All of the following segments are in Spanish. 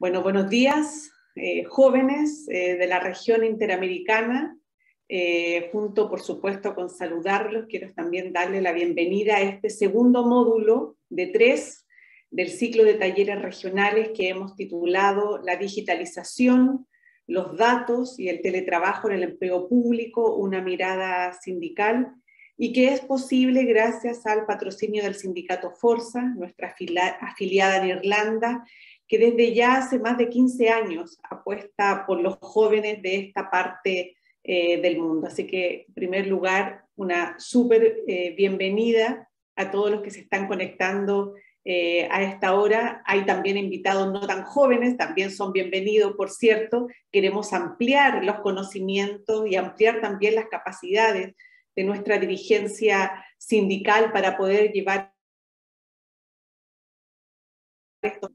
Bueno, buenos días, eh, jóvenes eh, de la región interamericana. Eh, junto, por supuesto, con saludarlos, quiero también darle la bienvenida a este segundo módulo de tres del ciclo de talleres regionales que hemos titulado La digitalización, los datos y el teletrabajo en el empleo público, una mirada sindical, y que es posible gracias al patrocinio del sindicato Forza, nuestra afiliada en Irlanda, que desde ya hace más de 15 años apuesta por los jóvenes de esta parte eh, del mundo. Así que, en primer lugar, una súper eh, bienvenida a todos los que se están conectando eh, a esta hora. Hay también invitados no tan jóvenes, también son bienvenidos, por cierto. Queremos ampliar los conocimientos y ampliar también las capacidades de nuestra dirigencia sindical para poder llevar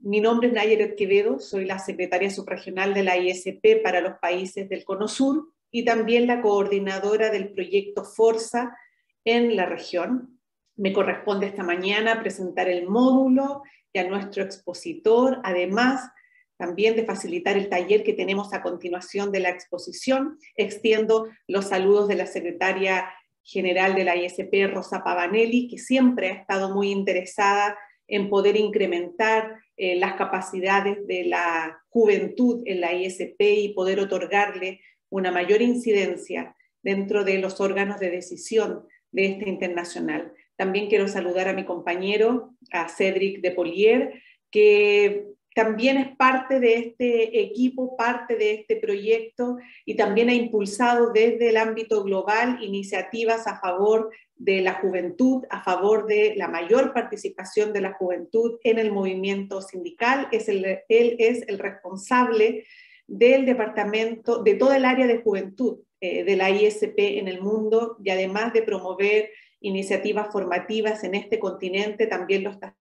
mi nombre es Nayeret Quevedo, soy la secretaria subregional de la ISP para los países del Cono Sur y también la coordinadora del proyecto Forza en la región. Me corresponde esta mañana presentar el módulo y a nuestro expositor, además también de facilitar el taller que tenemos a continuación de la exposición. Extiendo los saludos de la secretaria general de la ISP, Rosa Pavanelli, que siempre ha estado muy interesada en poder incrementar eh, las capacidades de la juventud en la ISP y poder otorgarle una mayor incidencia dentro de los órganos de decisión de este internacional. También quiero saludar a mi compañero, a Cédric de Polier, que también es parte de este equipo, parte de este proyecto y también ha impulsado desde el ámbito global iniciativas a favor de la juventud, a favor de la mayor participación de la juventud en el movimiento sindical. Es él es el responsable del departamento, de todo el área de juventud eh, de la ISP en el mundo y además de promover iniciativas formativas en este continente, también lo está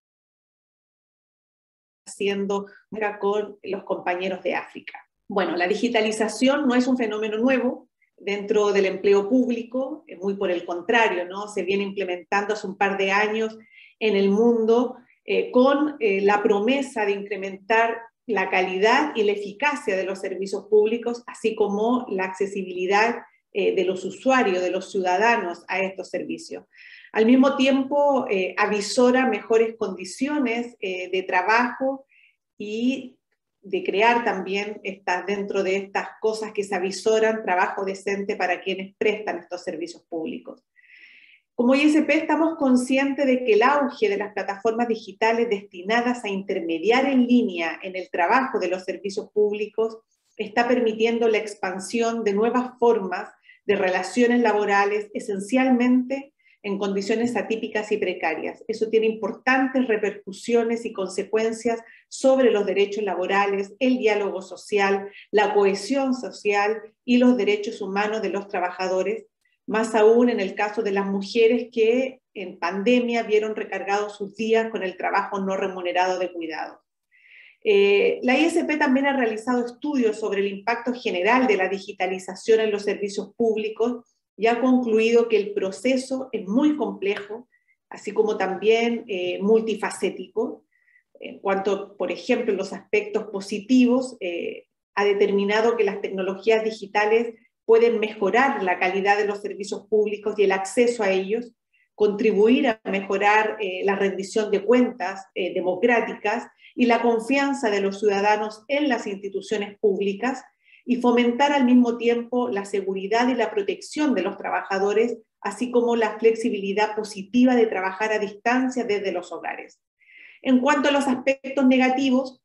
haciendo con los compañeros de África. Bueno, la digitalización no es un fenómeno nuevo dentro del empleo público, eh, muy por el contrario, ¿no? se viene implementando hace un par de años en el mundo eh, con eh, la promesa de incrementar la calidad y la eficacia de los servicios públicos, así como la accesibilidad de los usuarios, de los ciudadanos a estos servicios. Al mismo tiempo, eh, avisora mejores condiciones eh, de trabajo y de crear también dentro de estas cosas que se avisoran trabajo decente para quienes prestan estos servicios públicos. Como ISP estamos conscientes de que el auge de las plataformas digitales destinadas a intermediar en línea en el trabajo de los servicios públicos está permitiendo la expansión de nuevas formas de relaciones laborales, esencialmente en condiciones atípicas y precarias. Eso tiene importantes repercusiones y consecuencias sobre los derechos laborales, el diálogo social, la cohesión social y los derechos humanos de los trabajadores, más aún en el caso de las mujeres que en pandemia vieron recargados sus días con el trabajo no remunerado de cuidado. Eh, la ISP también ha realizado estudios sobre el impacto general de la digitalización en los servicios públicos y ha concluido que el proceso es muy complejo, así como también eh, multifacético. En cuanto, por ejemplo, los aspectos positivos, eh, ha determinado que las tecnologías digitales pueden mejorar la calidad de los servicios públicos y el acceso a ellos, contribuir a mejorar eh, la rendición de cuentas democráticas y la confianza de los ciudadanos en las instituciones públicas, y fomentar al mismo tiempo la seguridad y la protección de los trabajadores, así como la flexibilidad positiva de trabajar a distancia desde los hogares. En cuanto a los aspectos negativos,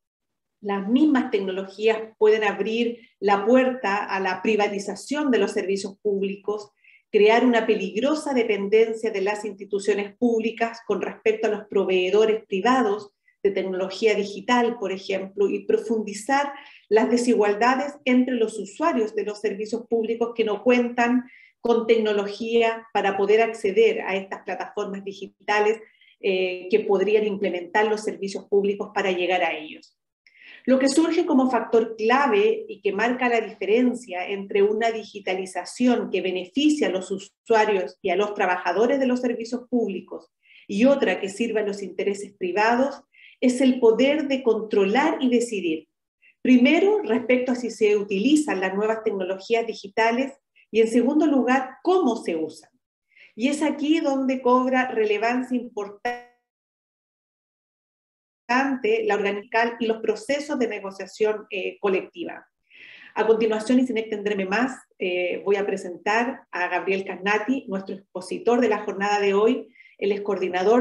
las mismas tecnologías pueden abrir la puerta a la privatización de los servicios públicos, crear una peligrosa dependencia de las instituciones públicas con respecto a los proveedores privados de tecnología digital, por ejemplo, y profundizar las desigualdades entre los usuarios de los servicios públicos que no cuentan con tecnología para poder acceder a estas plataformas digitales eh, que podrían implementar los servicios públicos para llegar a ellos. Lo que surge como factor clave y que marca la diferencia entre una digitalización que beneficia a los usuarios y a los trabajadores de los servicios públicos y otra que sirva a los intereses privados es el poder de controlar y decidir Primero, respecto a si se utilizan las nuevas tecnologías digitales y en segundo lugar, cómo se usan. Y es aquí donde cobra relevancia importante la organización y los procesos de negociación eh, colectiva. A continuación, y sin extenderme más, eh, voy a presentar a Gabriel Carnati, nuestro expositor de la jornada de hoy. el excoordinador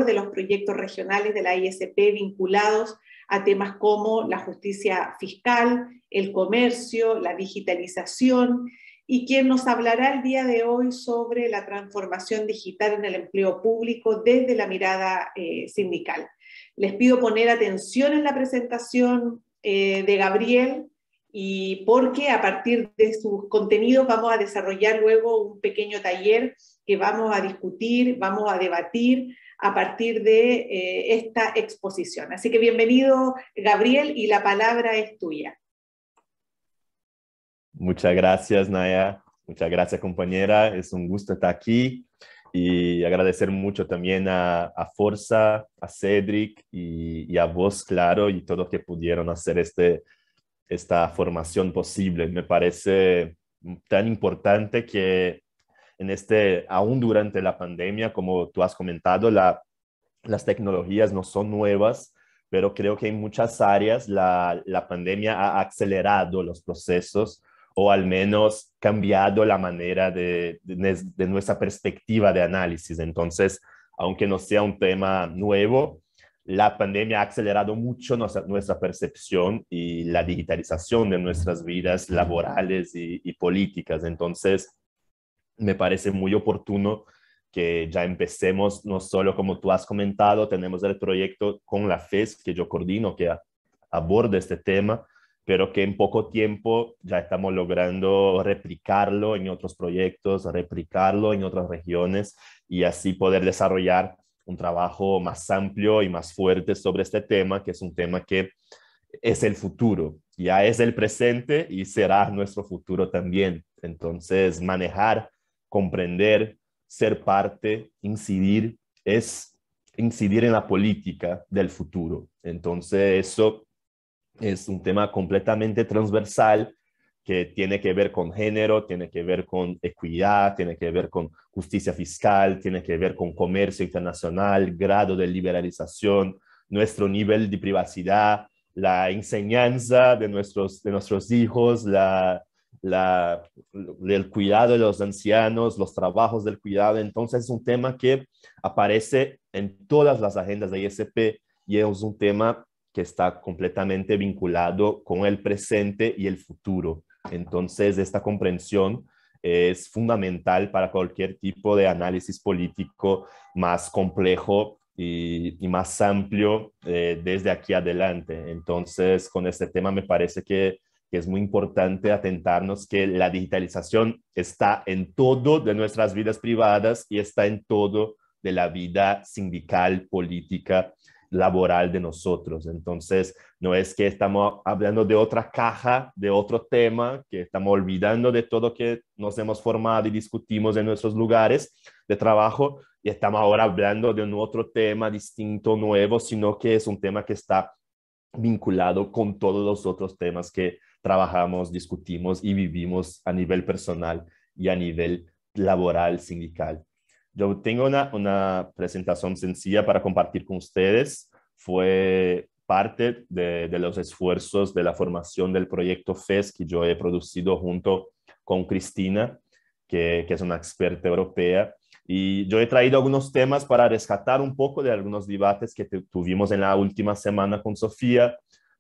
coordinador de los proyectos regionales de la ISP vinculados a temas como la justicia fiscal, el comercio, la digitalización, y quien nos hablará el día de hoy sobre la transformación digital en el empleo público desde la mirada eh, sindical. Les pido poner atención en la presentación eh, de Gabriel y porque a partir de sus contenidos vamos a desarrollar luego un pequeño taller que vamos a discutir, vamos a debatir a partir de eh, esta exposición. Así que bienvenido, Gabriel, y la palabra es tuya. Muchas gracias, Naya. Muchas gracias, compañera. Es un gusto estar aquí y agradecer mucho también a, Forza, a Cedric y, a vos, claro, y todos que pudieron hacer este, esta formación posible. Me parece tan importante que en este, aún durante la pandemia, como tú has comentado, las tecnologías no son nuevas, pero creo que en muchas áreas la, pandemia ha acelerado los procesos o al menos cambiado la manera de, nuestra perspectiva de análisis. Entonces, aunque no sea un tema nuevo, la pandemia ha acelerado mucho nuestra, percepción y la digitalización de nuestras vidas laborales y políticas. Entonces, me parece muy oportuno que ya empecemos, no solo como tú has comentado, tenemos el proyecto con la FES que yo coordino, que aborda este tema, pero que en poco tiempo ya estamos logrando replicarlo en otros proyectos, replicarlo en otras regiones y así poder desarrollar un trabajo más amplio y más fuerte sobre este tema, que es un tema que es el futuro, ya es el presente y será nuestro futuro también. Entonces, manejar comprender, ser parte, incidir, es incidir en la política del futuro. Entonces, eso es un tema completamente transversal que tiene que ver con género, tiene que ver con equidad, tiene que ver con justicia fiscal, tiene que ver con comercio internacional, grado de liberalización, nuestro nivel de privacidad, la enseñanza de nuestros, de nuestros hijos, la, la, del cuidado de los ancianos, los trabajos del cuidado. Entonces es un tema que aparece en todas las agendas de ISP y es un tema que está completamente vinculado con el presente y el futuro. Entonces esta comprensión es fundamental para cualquier tipo de análisis político más complejo y, más amplio eh, desde aquí adelante. Entonces, con este tema me parece que que es muy importante atentarnos que la digitalización está en todo de nuestras vidas privadas y está en todo de la vida sindical, política, laboral de nosotros. Entonces, no es que estamos hablando de otra caja, de otro tema, que estamos olvidando de todo que nos hemos formado y discutimos en nuestros lugares de trabajo y estamos ahora hablando de un otro tema distinto, nuevo, sino que es un tema que está vinculado con todos los otros temas que trabajamos, discutimos y vivimos a nivel personal y a nivel laboral, sindical. Yo tengo una, una presentación sencilla para compartir con ustedes. Fue parte de, los esfuerzos de la formación del proyecto FES que yo he producido junto con Cristina, que, que es una experta europea. Y yo he traído algunos temas para rescatar un poco de algunos debates que tuvimos en la última semana con Sofía,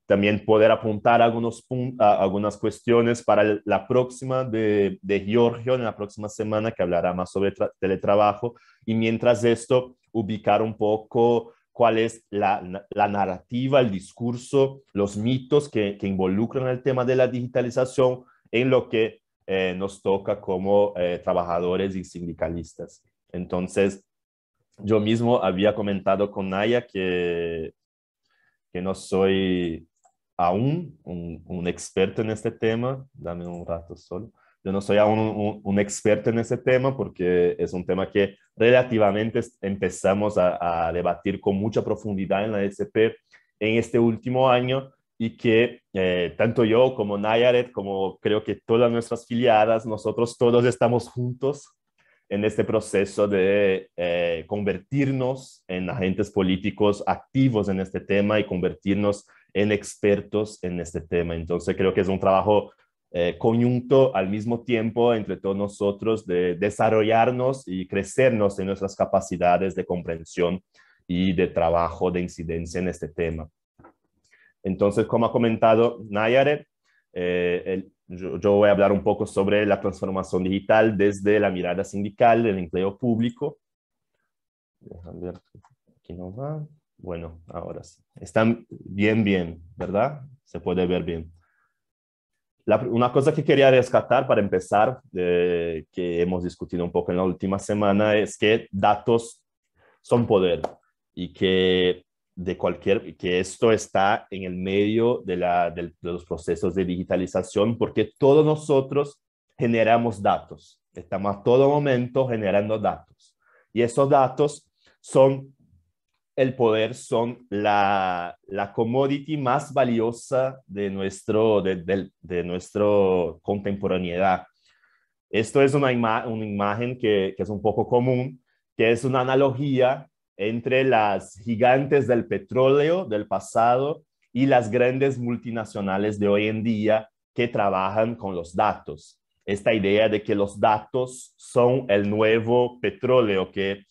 también poder apuntar algunos algunas cuestiones para la próxima de, de Giorgio, en la próxima semana, que hablará más sobre teletrabajo. Y mientras esto, ubicar un poco cuál es la, la narrativa, el discurso, los mitos que, que, involucran el tema de la digitalización en lo que eh, nos toca como eh, trabajadores y sindicalistas. Entonces, yo mismo había comentado con Naya que, que no soy aún un, experto en este tema, dame un rato solo, yo no soy aún un, experto en este tema porque es un tema que relativamente empezamos a, debatir con mucha profundidad en la e SP en este último año y que eh, tanto yo como Nayaret, como creo que todas nuestras filiadas, nosotros todos estamos juntos en este proceso de eh, convertirnos en agentes políticos activos en este tema y convertirnos en expertos en este tema. Entonces creo que es un trabajo eh, conjunto al mismo tiempo entre todos nosotros de desarrollarnos y crecernos en nuestras capacidades de comprensión y de trabajo de incidencia en este tema. Entonces, como ha comentado Nayare, eh, yo, voy a hablar un poco sobre la transformación digital desde la mirada sindical del empleo público. aquí no va. Bueno, ahora sí. Están bien, bien, ¿verdad? Se puede ver bien. una cosa que quería rescatar para empezar, que hemos discutido un poco en la última semana, es que datos son poder y que de cualquier que esto está en el medio de, de, los procesos de digitalización porque todos nosotros generamos datos estamos a todo momento generando datos y esos datos son el poder son la, la commodity más valiosa de, nuestro, de, nuestra contemporaneidad. Esto es una, una imagen que, que es un poco común, que es una analogía entre las gigantes del petróleo del pasado y las grandes multinacionales de hoy en día que trabajan con los datos. Esta idea de que los datos son el nuevo petróleo, que,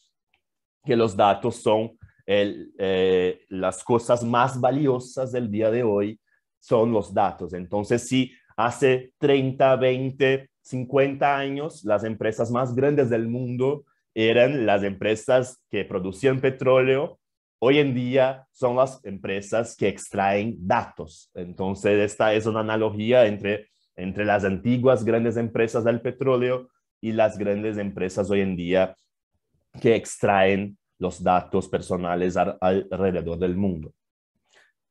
que los datos son eh, las cosas más valiosas del día de hoy son los datos. Entonces, si hace 30, 20, 50 años las empresas más grandes del mundo eran las empresas que producían petróleo, hoy en día son las empresas que extraen datos. Entonces, esta es una analogía entre, entre las antiguas grandes empresas del petróleo y las grandes empresas hoy en día que extraen los datos personales alrededor del mundo.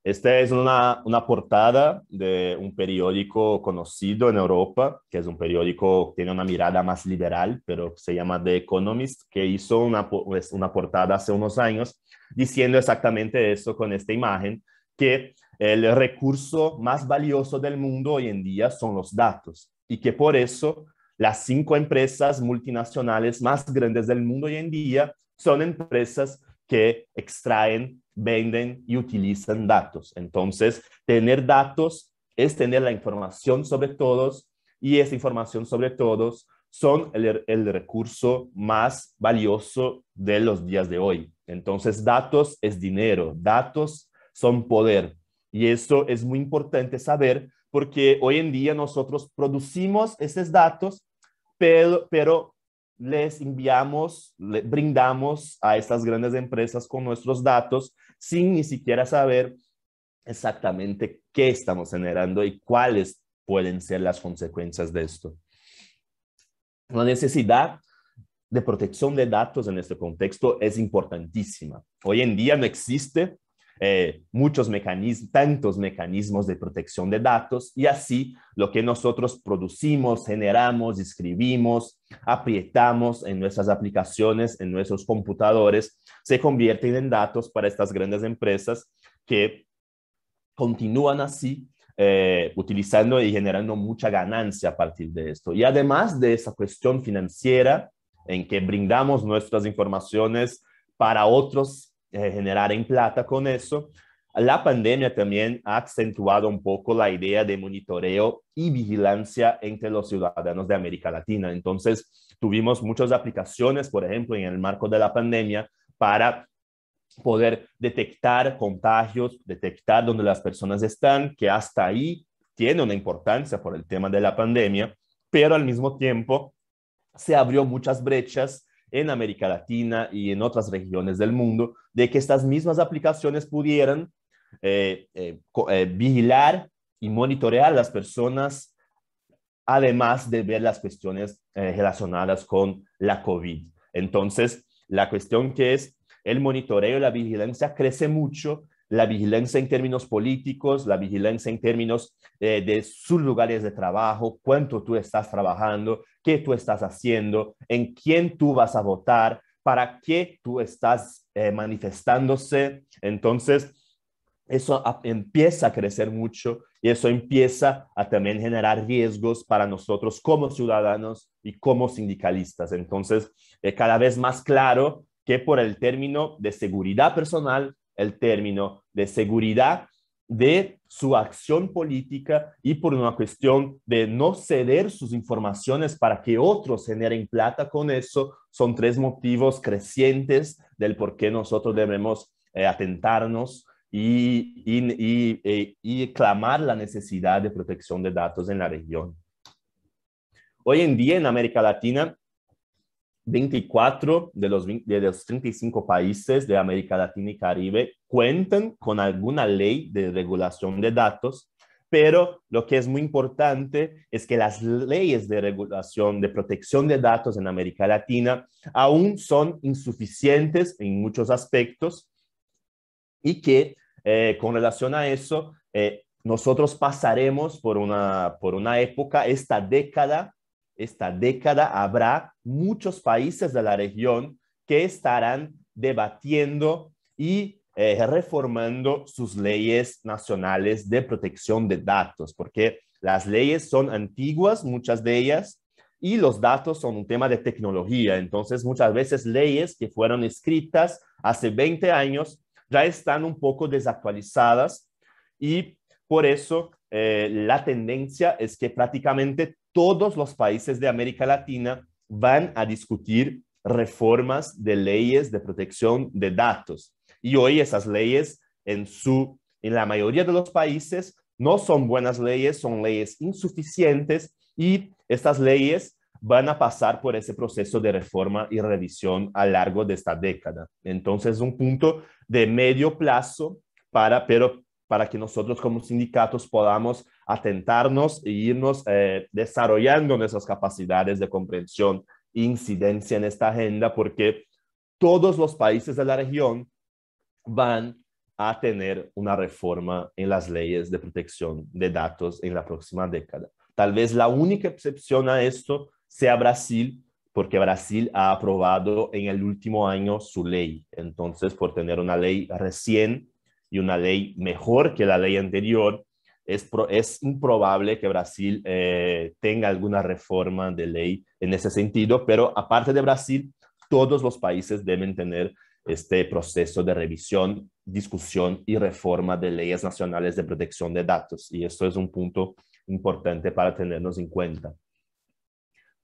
Esta es una, una, portada de un periódico conocido en Europa, que es un periódico que tiene una mirada más liberal, pero se llama The Economist, que hizo una, pues, una portada hace unos años diciendo exactamente eso con esta imagen, que el recurso más valioso del mundo hoy en día son los datos y que por eso las cinco empresas multinacionales más grandes del mundo hoy en día son empresas que extraen, venden y utilizan datos. Entonces, tener datos es tener la información sobre todos y esa información sobre todos son el, recurso más valioso de los días de hoy. Entonces, datos es dinero, datos son poder. Y eso es muy importante saber porque hoy en día nosotros producimos esos datos, pero, pero les enviamos, le brindamos a estas grandes empresas con nuestros datos sin ni siquiera saber exactamente qué estamos generando y cuáles pueden ser las consecuencias de esto. La necesidad de protección de datos en este contexto es importantísima. Hoy en día no existe eh, muchos mecanismos, tantos mecanismos de protección de datos y así lo que nosotros producimos, generamos, escribimos, aprietamos en nuestras aplicaciones, en nuestros computadores, se convierten en datos para estas grandes empresas que continúan así eh, utilizando y generando mucha ganancia a partir de esto. Y además de esa cuestión financiera en que brindamos nuestras informaciones para otros eh, generar en plata con eso. La pandemia también ha acentuado un poco la idea de monitoreo y vigilancia entre los ciudadanos de América Latina. Entonces, tuvimos muchas aplicaciones, por ejemplo, en el marco de la pandemia, para poder detectar contagios, detectar dónde las personas están, que hasta ahí tiene una importancia por el tema de la pandemia, pero al mismo tiempo se abrió muchas brechas en América Latina y en otras regiones del mundo, de que estas mismas aplicaciones pudieran eh, eh, eh, vigilar y monitorear a las personas, además de ver las cuestiones relacionadas con la COVID. Entonces, la cuestión que es el monitoreo y la vigilancia crece mucho la vigilancia en términos políticos, la vigilancia en términos eh, de sus lugares de trabajo, cuánto tú estás trabajando, qué tú estás haciendo, en quién tú vas a votar, para qué tú estás eh, manifestándose. Entonces, eso empieza a crecer mucho y eso empieza a también generar riesgos para nosotros como ciudadanos y como sindicalistas. Entonces, eh, cada vez más claro que por el término de seguridad personal el término de seguridad de su acción política y por una cuestión de no ceder sus informaciones para que otros generen plata con eso, son tres motivos crecientes del por qué nosotros debemos eh, atentarnos y, y, eh, y, clamar la necesidad de protección de datos en la región. Hoy en día en América Latina 24 de los, de los 35 países de América Latina y Caribe cuentan con alguna ley de regulación de datos, pero lo que es muy importante es que las leyes de regulación, de protección de datos en América Latina aún son insuficientes en muchos aspectos y que eh, con relación a eso, eh, nosotros pasaremos por una, por una época, esta década, esta década habrá muchos países de la región que estarán debatiendo y eh, reformando sus leyes nacionales de protección de datos, porque las leyes son antiguas, muchas de ellas, y los datos son un tema de tecnología. Entonces, muchas veces leyes que fueron escritas hace 20 años ya están un poco desactualizadas y por eso eh, la tendencia es que prácticamente todos los países de América Latina van a discutir reformas de leyes de protección de datos. Y hoy esas leyes en, su, en la mayoría de los países no son buenas leyes, son leyes insuficientes y estas leyes van a pasar por ese proceso de reforma y revisión a lo largo de esta década. Entonces, un punto de medio plazo para, pero para que nosotros como sindicatos podamos atentarnos e irnos eh, desarrollando nuestras capacidades de comprensión e incidencia en esta agenda, porque todos los países de la región van a tener una reforma en las leyes de protección de datos en la próxima década. Tal vez la única excepción a esto sea Brasil, porque Brasil ha aprobado en el último año su ley. Entonces, por tener una ley recién y una ley mejor que la ley anterior, es, improbable que Brasil eh, tenga alguna reforma de ley en ese sentido, pero aparte de Brasil, todos los países deben tener este proceso de revisión, discusión y reforma de leyes nacionales de protección de datos. Y esto es un punto importante para tenernos en cuenta.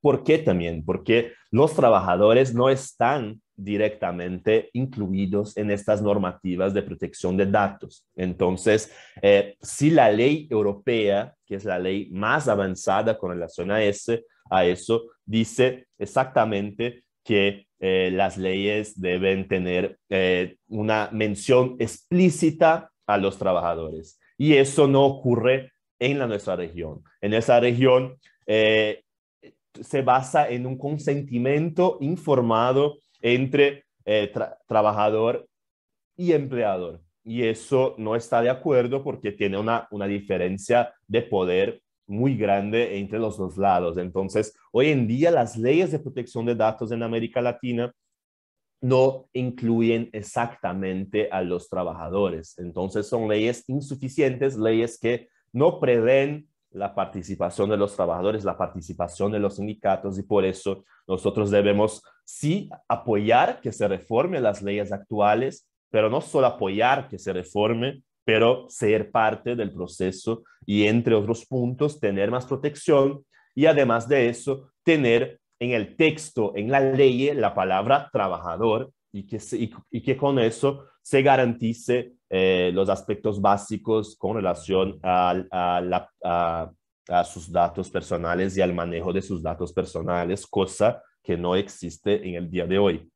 ¿Por qué también? Porque los trabajadores no están directamente incluidos en estas normativas de protección de datos. Entonces, eh, si la ley europea, que es la ley más avanzada con relación a, ese, eso, dice exactamente que eh, las leyes deben tener eh, una mención explícita a los trabajadores. Y eso no ocurre en la, nuestra región. En esa región se basa en un consentimiento informado entre eh, trabajador y empleador. Y eso no está de acuerdo porque tiene una, una diferencia de poder muy grande entre los dos lados. Entonces, hoy en día las leyes de protección de datos en América Latina no incluyen exactamente a los trabajadores. Entonces, son leyes insuficientes, leyes que no prevén la participación de los trabajadores, la participación de los sindicatos y por eso nosotros debemos sí apoyar que se reformen las leyes actuales, pero no solo apoyar que se reforme, pero ser parte del proceso y, entre otros puntos, tener más protección y, además de eso, tener en el texto, en la ley, la palabra trabajador y que, y, que con eso se garantice eh, los aspectos básicos con relación a, a sus datos personales y al manejo de sus datos personales, cosa que no existe en el día de hoy.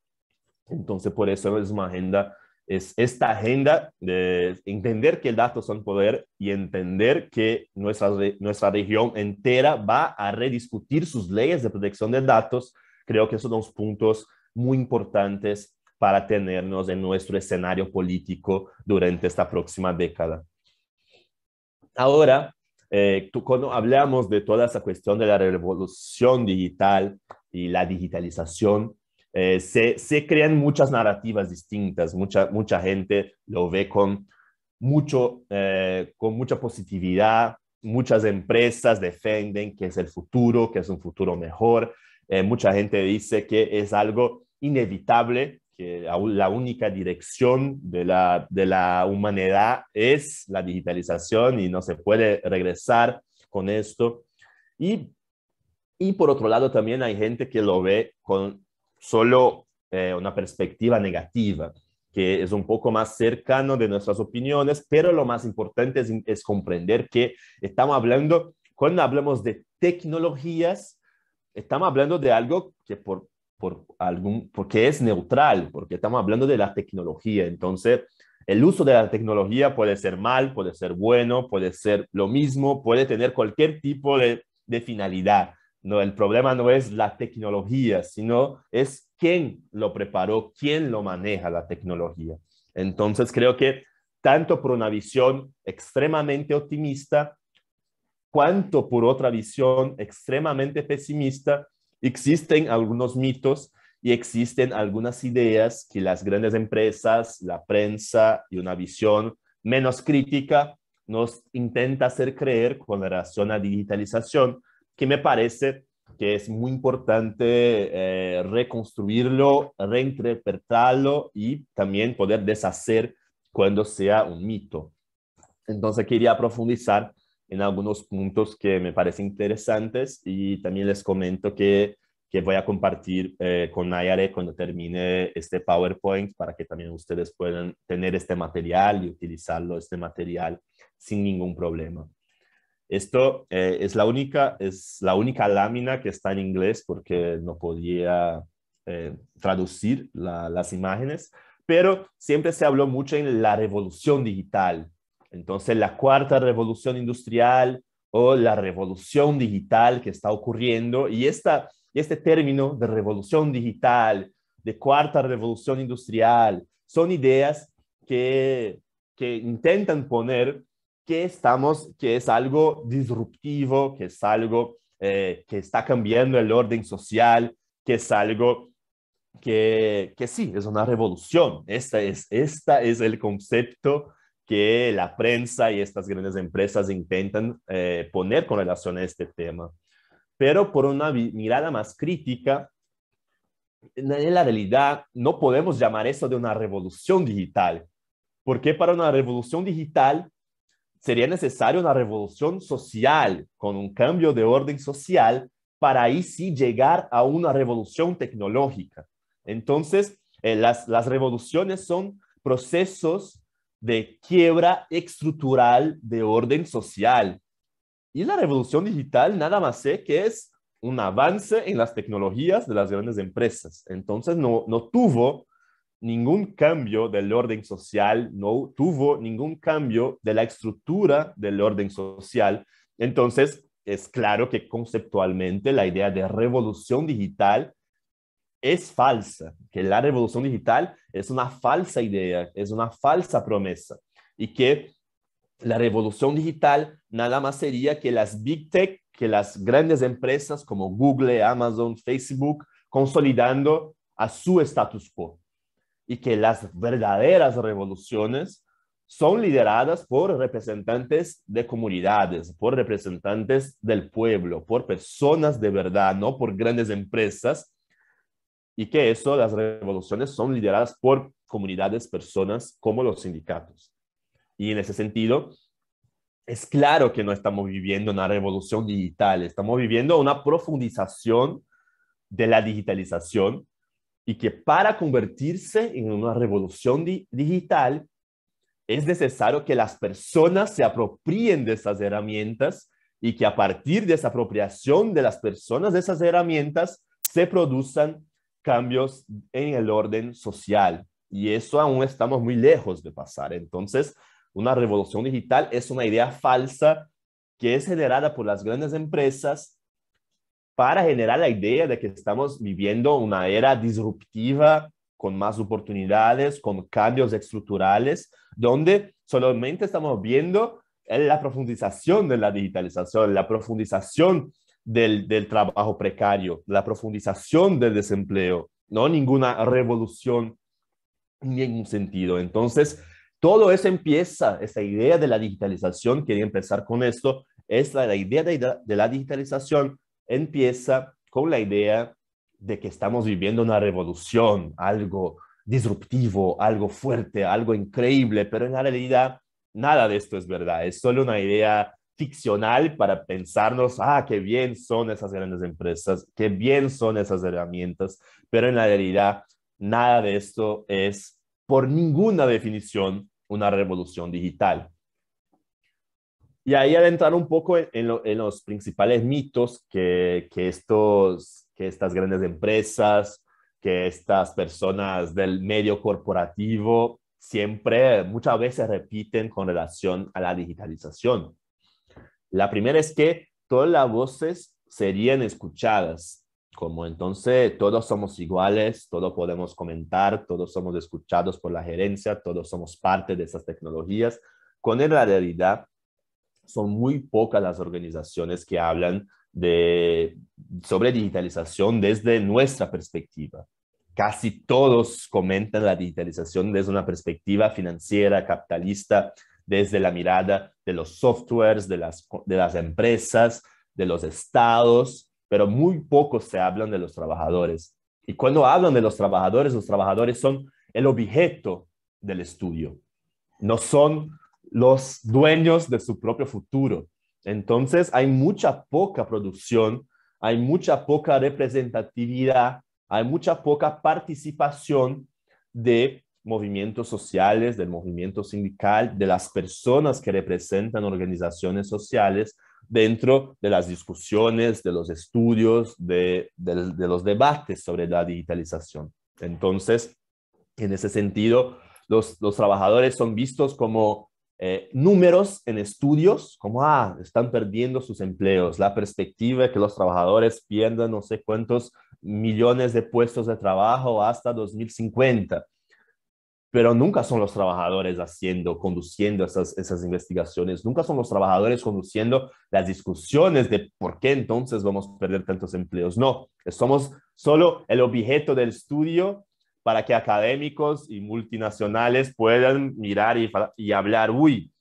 Entonces, por eso es una agenda, es esta agenda de entender que el dato son poder y entender que nuestra, nuestra región entera va a rediscutir sus leyes de protección de datos. Creo que son dos puntos muy importantes para tenernos en nuestro escenario político durante esta próxima década. Ahora, eh, tú, cuando hablamos de toda esa cuestión de la revolución digital y la digitalización, eh, se, se, crean muchas narrativas distintas, mucha, mucha gente lo ve con, mucho, eh, con mucha positividad, muchas empresas defienden que es el futuro, que es un futuro mejor, mucha gente dice que es algo inevitable que la única dirección de la, de la humanidad es la digitalización y no se puede regresar con esto. Y, y por otro lado, también hay gente que lo ve con solo eh, una perspectiva negativa, que es un poco más cercano de nuestras opiniones, pero lo más importante es, es comprender que estamos hablando, cuando hablamos de tecnologías, estamos hablando de algo que por por algún, porque es neutral, porque estamos hablando de la tecnología. Entonces, el uso de la tecnología puede ser mal, puede ser bueno, puede ser lo mismo, puede tener cualquier tipo de, finalidad. No, el problema no es la tecnología, sino es quién lo preparó, quién lo maneja la tecnología. Entonces, creo que tanto por una visión extremadamente optimista, cuanto por otra visión extremadamente pesimista, Existen algunos mitos y existen algunas ideas que las grandes empresas, la prensa y una visión menos crítica nos intenta hacer creer con relación a digitalización, que me parece que es muy importante eh, reconstruirlo, reinterpretarlo y también poder deshacer cuando sea un mito. Entonces quería profundizar en algunos puntos que me parecen interesantes y también les comento que, que voy a compartir eh, con Nayare cuando termine este PowerPoint para que también ustedes puedan tener este material y utilizarlo, este material, sin ningún problema. Esto eh, es, la única, es la única lámina que está en inglés porque no podía eh, traducir las imágenes, pero siempre se habló mucho en la revolución digital, entonces, la cuarta revolución industrial o la revolución digital que está ocurriendo y esta, este término de revolución digital, de cuarta revolución industrial, son ideas que, que intentan poner que estamos, que es algo disruptivo, que es algo eh, que está cambiando el orden social, que es algo que, que sí, es una revolución. Esta es, esta es el concepto que la prensa y estas grandes empresas intentan eh, poner con relación a este tema. Pero por una mirada más crítica, en la realidad no podemos llamar eso de una revolución digital, porque para una revolución digital sería necesaria una revolución social, con un cambio de orden social, para ahí sí llegar a una revolución tecnológica. Entonces, eh, las, las revoluciones son procesos de quiebra estructural de orden social. Y la revolución digital nada más sé que es un avance en las tecnologías de las grandes empresas. Entonces no, no tuvo ningún cambio del orden social, no tuvo ningún cambio de la estructura del orden social. Entonces es claro que conceptualmente la idea de revolución digital es falsa, que la revolución digital es una falsa idea, es una falsa promesa y que la revolución digital nada más sería que las big tech, que las grandes empresas como Google, Amazon, Facebook, consolidando a su status quo y que las verdaderas revoluciones son lideradas por representantes de comunidades, por representantes del pueblo, por personas de verdad, no por grandes empresas y que eso, las revoluciones son lideradas por comunidades, personas como los sindicatos. Y en ese sentido, es claro que no estamos viviendo una revolución digital, estamos viviendo una profundización de la digitalización y que para convertirse en una revolución digital es necesario que las personas se apropien de esas herramientas y que a partir de esa apropiación de las personas de esas herramientas se produzcan cambios en el orden social y eso aún estamos muy lejos de pasar. Entonces, una revolución digital es una idea falsa que es generada por las grandes empresas para generar la idea de que estamos viviendo una era disruptiva con más oportunidades, con cambios estructurales, donde solamente estamos viendo la profundización de la digitalización, la profundización del, trabajo precario, la profundización del desempleo, no ninguna revolución en ningún sentido. Entonces, todo eso empieza, esta idea de la digitalización, quería empezar con esto, es la, idea de, la digitalización empieza con la idea de que estamos viviendo una revolución, algo disruptivo, algo fuerte, algo increíble, pero en realidad nada de esto es verdad, es solo una idea ficcional para pensarnos, ah, qué bien son esas grandes empresas, qué bien son esas herramientas, pero en la realidad nada de esto es por ninguna definición una revolución digital. Y ahí entrar un poco en, los principales mitos que, estos, que estas grandes empresas, que estas personas del medio corporativo siempre, muchas veces repiten con relación a la digitalización. La primera es que todas las voces serían escuchadas, como entonces todos somos iguales, todos podemos comentar, todos somos escuchados por la gerencia, todos somos parte de esas tecnologías, con en la realidad son muy pocas las organizaciones que hablan de, sobre digitalización desde nuestra perspectiva. Casi todos comentan la digitalización desde una perspectiva financiera, capitalista, desde la mirada de los softwares, de las, de las empresas, de los estados, pero muy poco se hablan de los trabajadores. Y cuando hablan de los trabajadores, los trabajadores son el objeto del estudio, no son los dueños de su propio futuro. Entonces hay mucha poca producción, hay mucha poca representatividad, hay mucha poca participación de movimientos sociales, del movimiento sindical, de las personas que representan organizaciones sociales dentro de las discusiones, de los estudios, de, los debates sobre la digitalización. Entonces, en ese sentido, los, trabajadores son vistos como eh, números en estudios, como, ah, están perdiendo sus empleos, la perspectiva de que los trabajadores pierdan no sé cuántos millones de puestos de trabajo hasta 2050 pero nunca son los trabajadores haciendo, conduciendo esas, esas investigaciones, nunca son los trabajadores conduciendo las discusiones de por qué entonces vamos a perder tantos empleos. No, somos solo el objeto del estudio para que académicos y multinacionales puedan mirar y, y hablar, uy,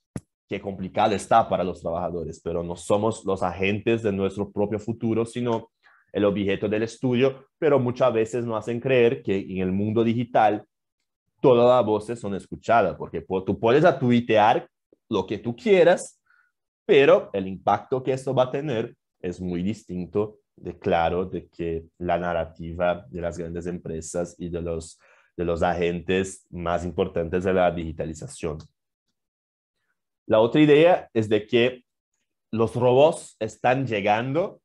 qué complicado está para los trabajadores, pero no somos los agentes de nuestro propio futuro, sino el objeto del estudio, pero muchas veces nos hacen creer que en el mundo digital todas las voces son escuchadas, porque tú puedes tuitear lo que tú quieras, pero el impacto que esto va a tener es muy distinto de claro de que la narrativa de las grandes empresas y de los, de los agentes más importantes de la digitalización. La otra idea es de que los robots están llegando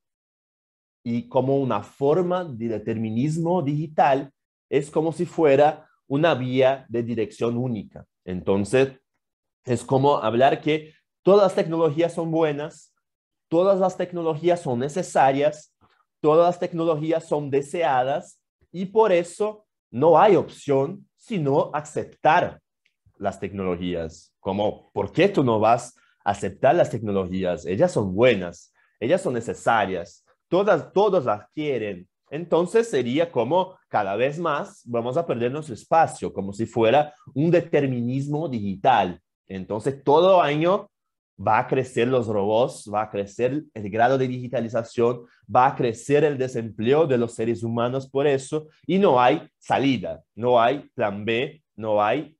y como una forma de determinismo digital es como si fuera una vía de dirección única. Entonces, es como hablar que todas las tecnologías son buenas, todas las tecnologías son necesarias, todas las tecnologías son deseadas y por eso no hay opción sino aceptar las tecnologías. Como, ¿por qué tú no vas a aceptar las tecnologías? Ellas son buenas, ellas son necesarias, todas, todos las quieren, entonces sería como cada vez más vamos a perder nuestro espacio, como si fuera un determinismo digital. Entonces todo año va a crecer los robots, va a crecer el grado de digitalización, va a crecer el desempleo de los seres humanos por eso, y no hay salida, no hay plan B, no hay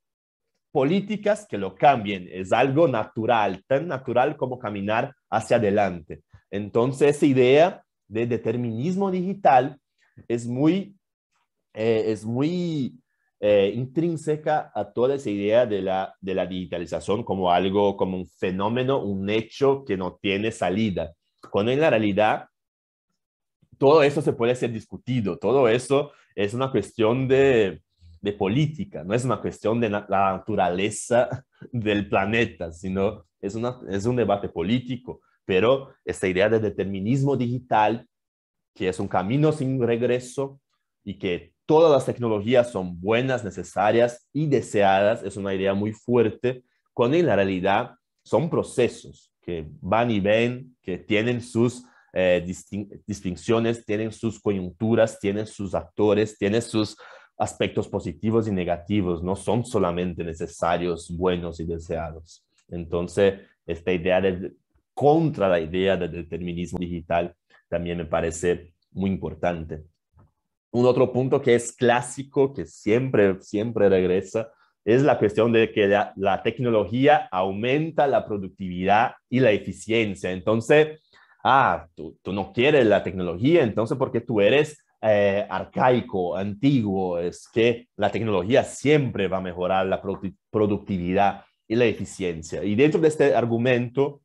políticas que lo cambien. Es algo natural, tan natural como caminar hacia adelante. Entonces esa idea de determinismo digital es muy, eh, eh, intrínseca a toda esa idea de la, digitalización como algo, como un fenómeno, un hecho que no tiene salida. Cuando en la realidad todo eso se puede ser discutido, todo eso es una cuestión de, política, no es una cuestión de la naturaleza del planeta, sino es, es un debate político, pero esta idea de determinismo digital que es un camino sin regreso y que todas las tecnologías son buenas, necesarias y deseadas, es una idea muy fuerte, cuando en la realidad son procesos que van y ven, que tienen sus eh, distinciones, tienen sus coyunturas, tienen sus actores, tienen sus aspectos positivos y negativos, no son solamente necesarios, buenos y deseados. Entonces, esta idea contra la idea del determinismo digital también me parece muy importante. Un otro punto que es clásico, que siempre, siempre regresa, es la cuestión de que la, tecnología aumenta la productividad y la eficiencia. Entonces, ah, tú, no quieres la tecnología, entonces porque tú eres eh, arcaico, antiguo, es que la tecnología siempre va a mejorar la productividad y la eficiencia. Y dentro de este argumento,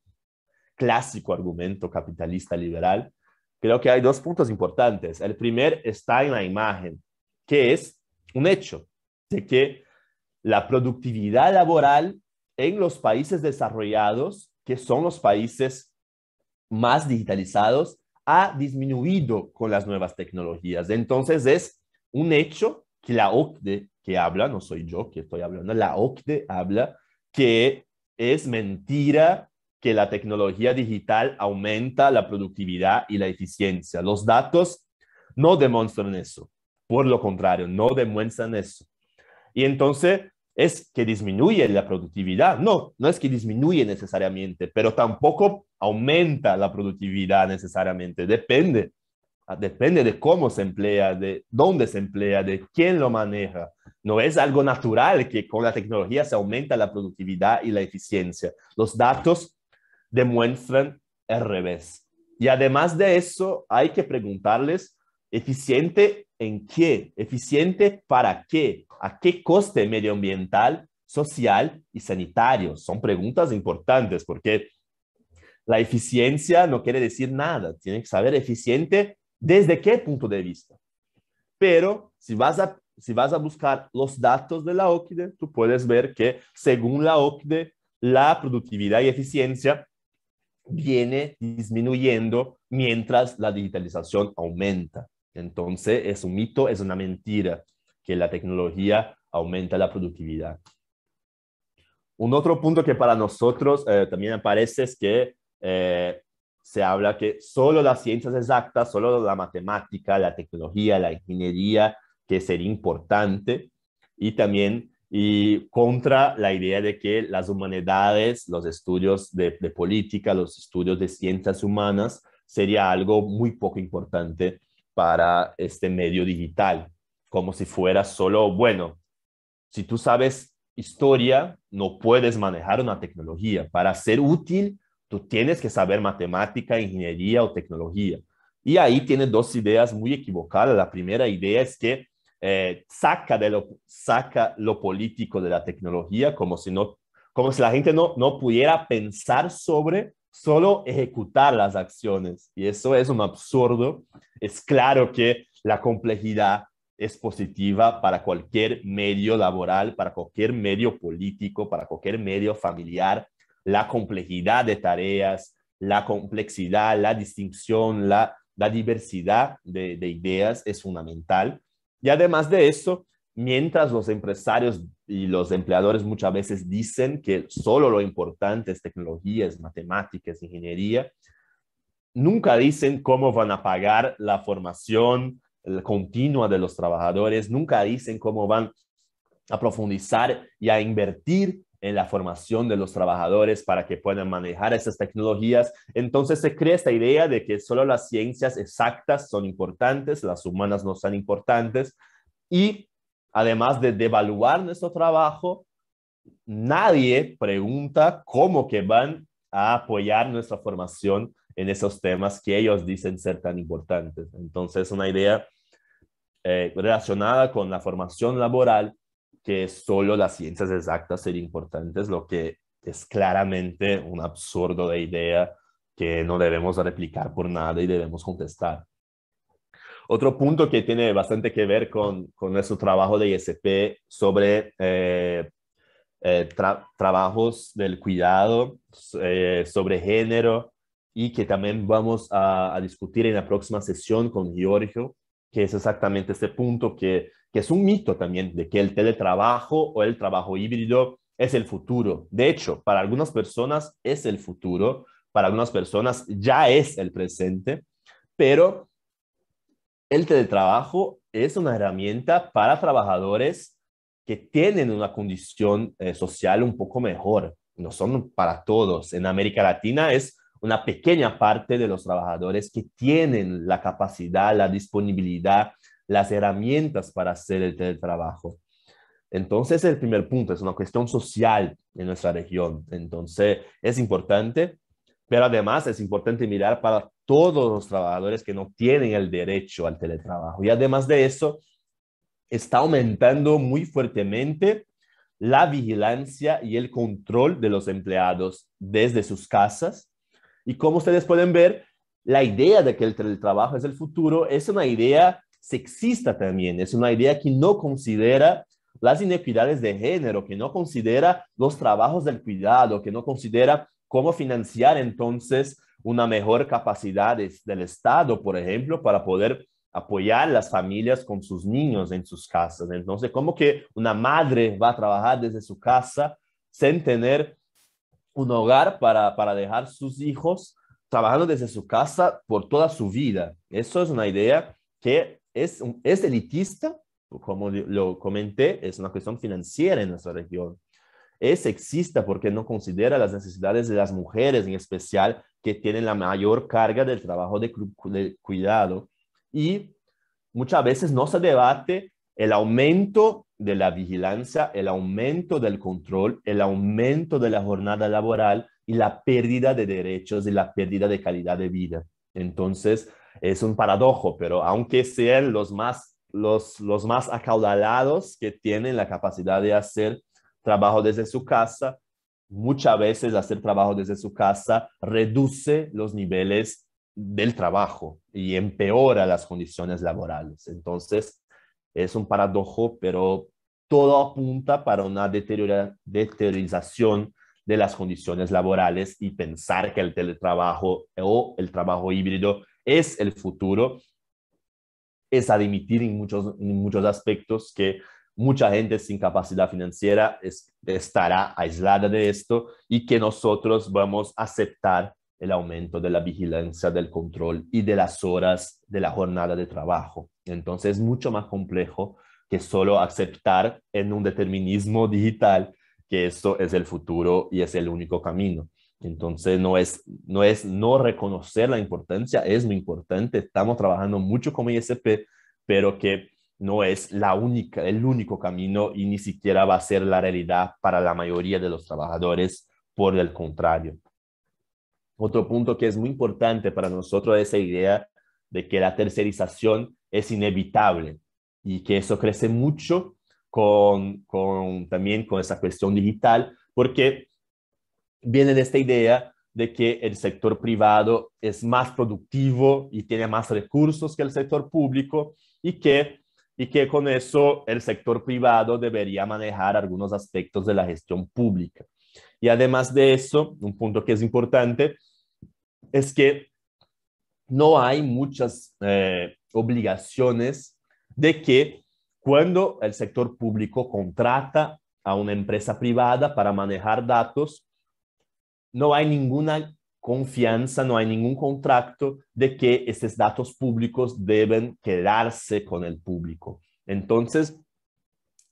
clásico argumento capitalista liberal, creo que hay dos puntos importantes. El primer está en la imagen, que es un hecho de que la productividad laboral en los países desarrollados, que son los países más digitalizados, ha disminuido con las nuevas tecnologías. Entonces es un hecho que la OCDE, que habla, no soy yo que estoy hablando, la OCDE habla que es mentira la tecnología digital aumenta la productividad y la eficiencia. Los datos no demuestran eso. Por lo contrario, no demuestran eso. Y entonces es que disminuye la productividad. No, no es que disminuye necesariamente, pero tampoco aumenta la productividad necesariamente. Depende. Depende de cómo se emplea, de dónde se emplea, de quién lo maneja. No es algo natural que con la tecnología se aumenta la productividad y la eficiencia. Los datos demuestran al revés. Y además de eso, hay que preguntarles, ¿eficiente en qué? ¿Eficiente para qué? ¿A qué coste medioambiental, social y sanitario? Son preguntas importantes porque la eficiencia no quiere decir nada. Tiene que saber eficiente desde qué punto de vista. Pero si vas a, si vas a buscar los datos de la OCDE, tú puedes ver que según la OCDE, la productividad y eficiencia viene disminuyendo mientras la digitalización aumenta. Entonces, es un mito, es una mentira que la tecnología aumenta la productividad. Un otro punto que para nosotros eh, también aparece es que eh, se habla que solo las ciencias exactas, solo la matemática, la tecnología, la ingeniería, que sería importante, y también y contra la idea de que las humanidades, los estudios de, política, los estudios de ciencias humanas, sería algo muy poco importante para este medio digital, como si fuera solo, bueno, si tú sabes historia, no puedes manejar una tecnología. Para ser útil, tú tienes que saber matemática, ingeniería o tecnología. Y ahí tiene dos ideas muy equivocadas. La primera idea es que eh, saca, de lo, lo político de la tecnología como si, no, como si la gente no, pudiera pensar sobre solo ejecutar las acciones. Y eso es un absurdo. Es claro que la complejidad es positiva para cualquier medio laboral, para cualquier medio político, para cualquier medio familiar. La complejidad de tareas, la complejidad, la distinción, la, diversidad de ideas es fundamental y además de eso, mientras los empresarios y los empleadores muchas veces dicen que solo lo importante es tecnologías, matemáticas, ingeniería, nunca dicen cómo van a pagar la formación continua de los trabajadores, nunca dicen cómo van a profundizar y a invertir en la formación de los trabajadores para que puedan manejar esas tecnologías. Entonces se crea esta idea de que solo las ciencias exactas son importantes, las humanas no son importantes. Y además de devaluar nuestro trabajo, nadie pregunta cómo que van a apoyar nuestra formación en esos temas que ellos dicen ser tan importantes. Entonces, una idea eh, relacionada con la formación laboral que solo las ciencias exactas serían importantes, lo que es claramente un absurdo de idea que no debemos replicar por nada y debemos contestar. Otro punto que tiene bastante que ver con, con nuestro trabajo de ISP sobre eh, eh, trabajos del cuidado, eh, sobre género, y que también vamos a, a, discutir en la próxima sesión con Giorgio, que es exactamente este punto que que es un mito también de que el teletrabajo o el trabajo híbrido es el futuro. De hecho, para algunas personas es el futuro, para algunas personas ya es el presente, pero el teletrabajo es una herramienta para trabajadores que tienen una condición eh, social un poco mejor. No son para todos. En América Latina es una pequeña parte de los trabajadores que tienen la capacidad, la disponibilidad las herramientas para hacer el teletrabajo. Entonces, el primer punto es una cuestión social en nuestra región. Entonces, es importante, pero además es importante mirar para todos los trabajadores que no tienen el derecho al teletrabajo. Y además de eso, está aumentando muy fuertemente la vigilancia y el control de los empleados desde sus casas. Y como ustedes pueden ver, la idea de que el teletrabajo es el futuro es una idea sexista también, es una idea que no considera las inequidades de género, que no considera los trabajos del cuidado, que no considera cómo financiar entonces una mejor capacidad del Estado, por ejemplo, para poder apoyar las familias con sus niños en sus casas. Entonces, ¿cómo que una madre va a trabajar desde su casa sin tener un hogar para, para dejar sus hijos trabajando desde su casa por toda su vida? Eso es una idea que es, elitista, como lo comenté, es una cuestión financiera en nuestra región. Es sexista porque no considera las necesidades de las mujeres en especial, que tienen la mayor carga del trabajo de cuidado. Y muchas veces no se debate el aumento de la vigilancia, el aumento del control, el aumento de la jornada laboral y la pérdida de derechos y la pérdida de calidad de vida. Entonces, es un paradojo, pero aunque sean los más, los, más acaudalados que tienen la capacidad de hacer trabajo desde su casa, muchas veces hacer trabajo desde su casa reduce los niveles del trabajo y empeora las condiciones laborales. Entonces, es un paradojo, pero todo apunta para una deterioración de las condiciones laborales y pensar que el teletrabajo o el trabajo híbrido es el futuro, es admitir en muchos, muchos aspectos que mucha gente sin capacidad financiera estará aislada de esto y que nosotros vamos a aceptar el aumento de la vigilancia, del control y de las horas de la jornada de trabajo. Entonces es mucho más complejo que solo aceptar en un determinismo digital que esto es el futuro y es el único camino. Entonces, no es, no es no reconocer la importancia, es muy importante. Estamos trabajando mucho como ISP, pero que no es la única, el único camino y ni siquiera va a ser la realidad para la mayoría de los trabajadores, por el contrario. Otro punto que es muy importante para nosotros es esa idea de que la tercerización es inevitable y que eso crece mucho con, con también con esa cuestión digital, porque viene de esta idea de que el sector privado es más productivo y tiene más recursos que el sector público y que, y que con eso el sector privado debería manejar algunos aspectos de la gestión pública. Y además de eso, un punto que es importante es que no hay muchas eh, obligaciones de que cuando el sector público contrata a una empresa privada para manejar datos, no hay ninguna confianza, no hay ningún contrato de que estos datos públicos deben quedarse con el público. Entonces,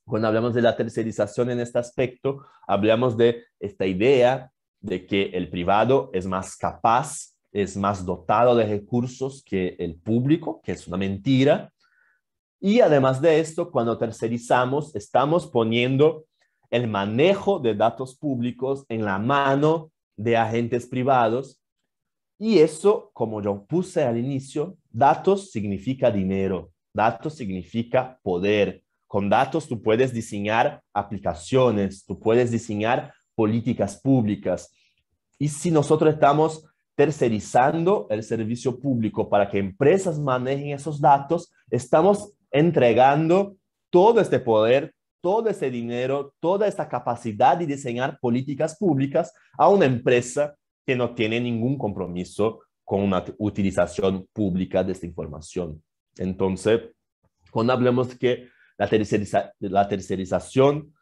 cuando hablamos de la tercerización en este aspecto, hablamos de esta idea de que el privado es más capaz, es más dotado de recursos que el público, que es una mentira. Y además de esto, cuando tercerizamos, estamos poniendo el manejo de datos públicos en la mano de agentes privados. Y eso, como yo puse al inicio, datos significa dinero, datos significa poder. Con datos tú puedes diseñar aplicaciones, tú puedes diseñar políticas públicas. Y si nosotros estamos tercerizando el servicio público para que empresas manejen esos datos, estamos entregando todo este poder, todo ese dinero, toda esta capacidad de diseñar políticas públicas a una empresa que no tiene ningún compromiso con una utilización pública de esta información. Entonces, cuando hablamos de que la, la tercerización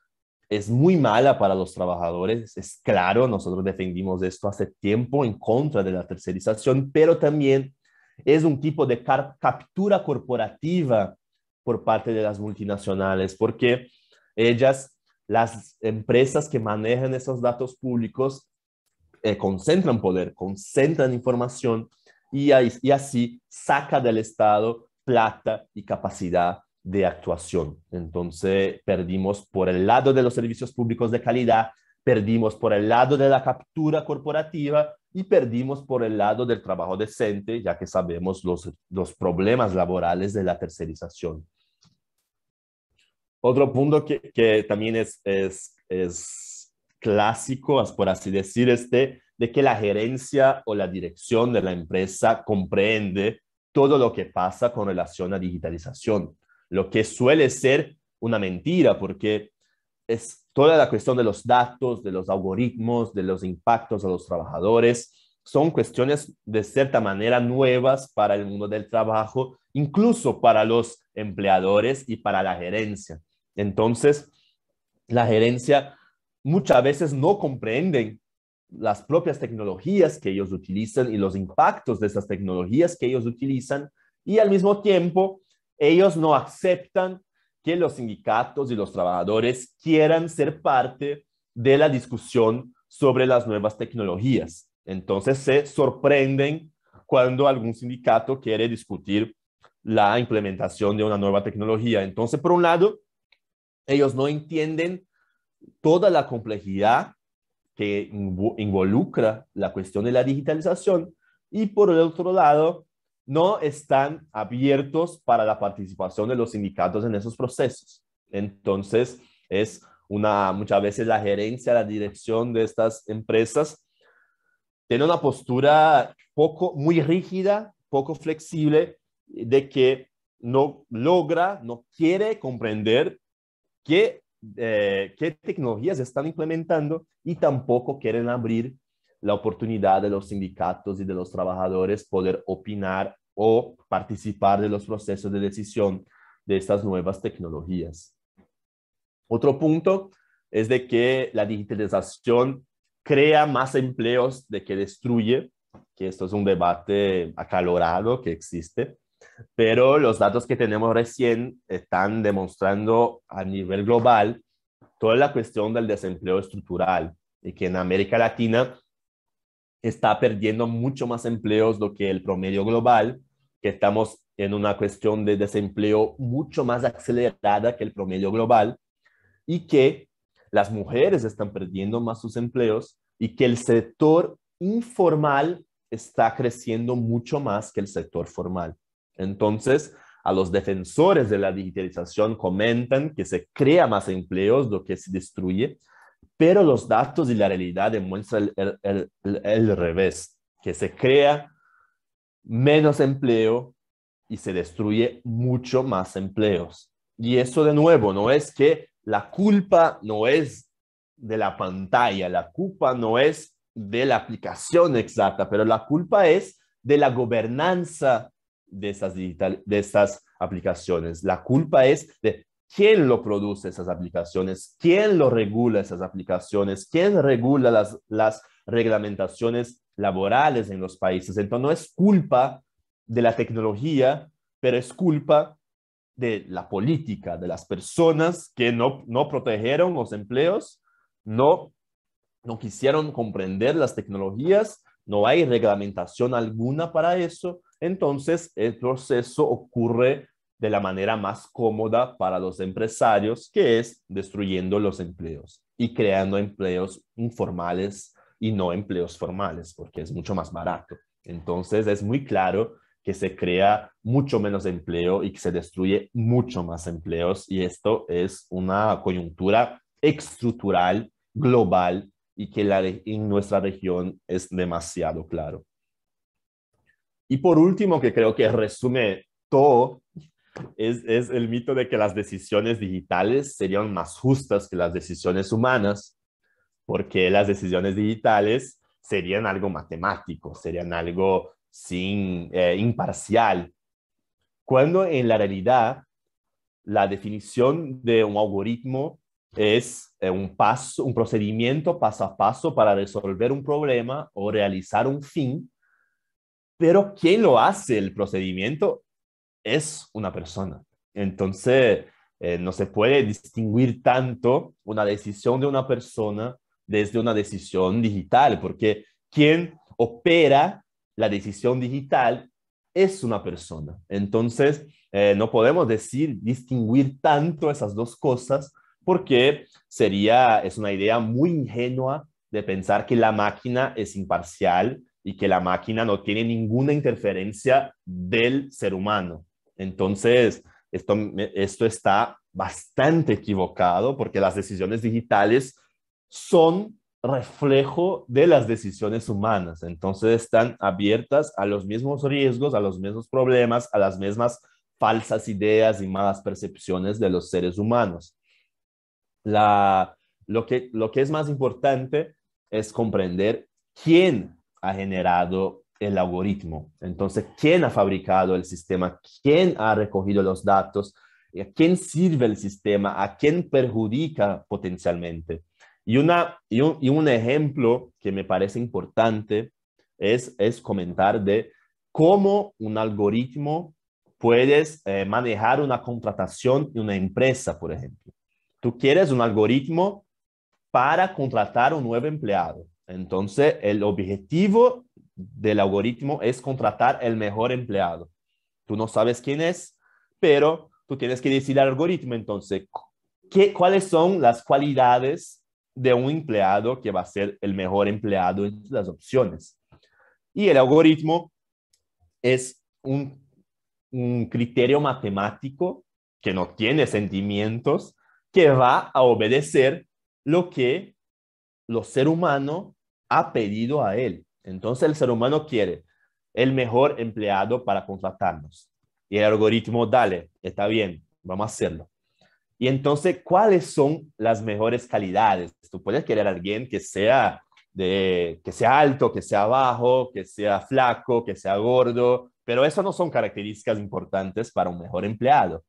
es muy mala para los trabajadores, es claro, nosotros defendimos esto hace tiempo en contra de la tercerización, pero también es un tipo de captura corporativa por parte de las multinacionales, porque ellas, las empresas que manejan esos datos públicos, eh, concentran poder, concentran información y, y así saca del Estado plata y capacidad de actuación. Entonces, perdimos por el lado de los servicios públicos de calidad, perdimos por el lado de la captura corporativa y perdimos por el lado del trabajo decente, ya que sabemos los problemas laborales de la tercerización. Otro punto que, también es, es, clásico, por así decir, es de que la gerencia o la dirección de la empresa comprende todo lo que pasa con relación a digitalización, lo que suele ser una mentira, porque es toda la cuestión de los datos, de los algoritmos, de los impactos a los trabajadores, son cuestiones de cierta manera nuevas para el mundo del trabajo, incluso para los empleadores y para la gerencia. Entonces, la gerencia muchas veces no comprenden las propias tecnologías que ellos utilizan y los impactos de esas tecnologías que ellos utilizan y al mismo tiempo ellos no aceptan que los sindicatos y los trabajadores quieran ser parte de la discusión sobre las nuevas tecnologías. Entonces se sorprenden cuando algún sindicato quiere discutir la implementación de una nueva tecnología. Entonces, por un lado, ellos no entienden toda la complejidad que involucra la cuestión de la digitalización y por el otro lado, no están abiertos para la participación de los sindicatos en esos procesos. Entonces, es una, muchas veces la gerencia, la dirección de estas empresas tiene una postura poco, muy rígida, poco flexible, de que no logra, no quiere comprender eh, qué, tecnologías están implementando y tampoco quieren abrir la oportunidad de los sindicatos y de los trabajadores poder opinar o participar de los procesos de decisión de estas nuevas tecnologías. Otro punto es de que la digitalización crea más empleos de que destruye, que esto es un debate acalorado que existe pero los datos que tenemos recién están demostrando a nivel global toda la cuestión del desempleo estructural y que en América Latina está perdiendo mucho más empleos do que el promedio global, que estamos en una cuestión de desempleo mucho más acelerada que el promedio global y que las mujeres están perdiendo más sus empleos y que el sector informal está creciendo mucho más que el sector formal. Entonces, a los defensores de la digitalización comentan que se crea más empleos lo que se destruye, pero los datos y la realidad demuestran el, el revés, que se crea menos empleo y se destruye mucho más empleos. Y eso de nuevo, no es que la culpa no es de la pantalla, la culpa no es de la aplicación exacta, pero la culpa es de la gobernanza de esas de aplicaciones. La culpa es de quién lo produce esas aplicaciones, quién lo regula esas aplicaciones, quién regula las, reglamentaciones laborales en los países. Entonces, no es culpa de la tecnología, pero es culpa de la política, de las personas que no, no protegieron los empleos, no, no quisieron comprender las tecnologías no hay reglamentación alguna para eso, entonces el proceso ocurre de la manera más cómoda para los empresarios, que es destruyendo los empleos y creando empleos informales y no empleos formales, porque es mucho más barato. Entonces es muy claro que se crea mucho menos empleo y que se destruye mucho más empleos y esto es una coyuntura estructural global y que la, en nuestra región es demasiado claro. Y por último, que creo que resume todo, es, es el mito de que las decisiones digitales serían más justas que las decisiones humanas, porque las decisiones digitales serían algo matemático, serían algo sin, eh, imparcial, cuando en la realidad la definición de un algoritmo es eh, un paso, un procedimiento paso a paso para resolver un problema o realizar un fin, pero quien lo hace el procedimiento es una persona. Entonces, eh, no se puede distinguir tanto una decisión de una persona desde una decisión digital, porque quien opera la decisión digital es una persona. Entonces, eh, no podemos decir distinguir tanto esas dos cosas porque sería, es una idea muy ingenua de pensar que la máquina es imparcial y que la máquina no tiene ninguna interferencia del ser humano. Entonces, esto, esto está bastante equivocado porque las decisiones digitales son reflejo de las decisiones humanas. Entonces están abiertas a los mismos riesgos, a los mismos problemas, a las mismas falsas ideas y malas percepciones de los seres humanos lo, que, es más importante es comprender quién ha generado el algoritmo. Entonces, ¿quién ha fabricado el sistema? ¿Quién ha recogido los datos? ¿A quién sirve el sistema? ¿A quién perjudica potencialmente? Y, un, ejemplo que me parece importante es, comentar de cómo un algoritmo puedes eh, manejar una contratación en una empresa, por ejemplo tú quieres un algoritmo para contratar un nuevo empleado. Entonces, el objetivo del algoritmo es contratar el mejor empleado. Tú no sabes quién es, pero tú tienes que decir al algoritmo, entonces, ¿qué, ¿cuáles son las cualidades de un empleado que va a ser el mejor empleado en las opciones? Y el algoritmo es un criterio matemático que no tiene sentimientos, que va a obedecer lo que los ser humano ha pedido a él. Entonces el ser humano quiere el mejor empleado para contratarnos. Y el algoritmo, dale, está bien, vamos a hacerlo. Y entonces, ¿cuáles son las mejores calidades? Tú puedes querer a alguien que sea, que sea alto, que sea bajo, que sea flaco, que sea gordo, pero eso no son características importantes para un mejor empleado.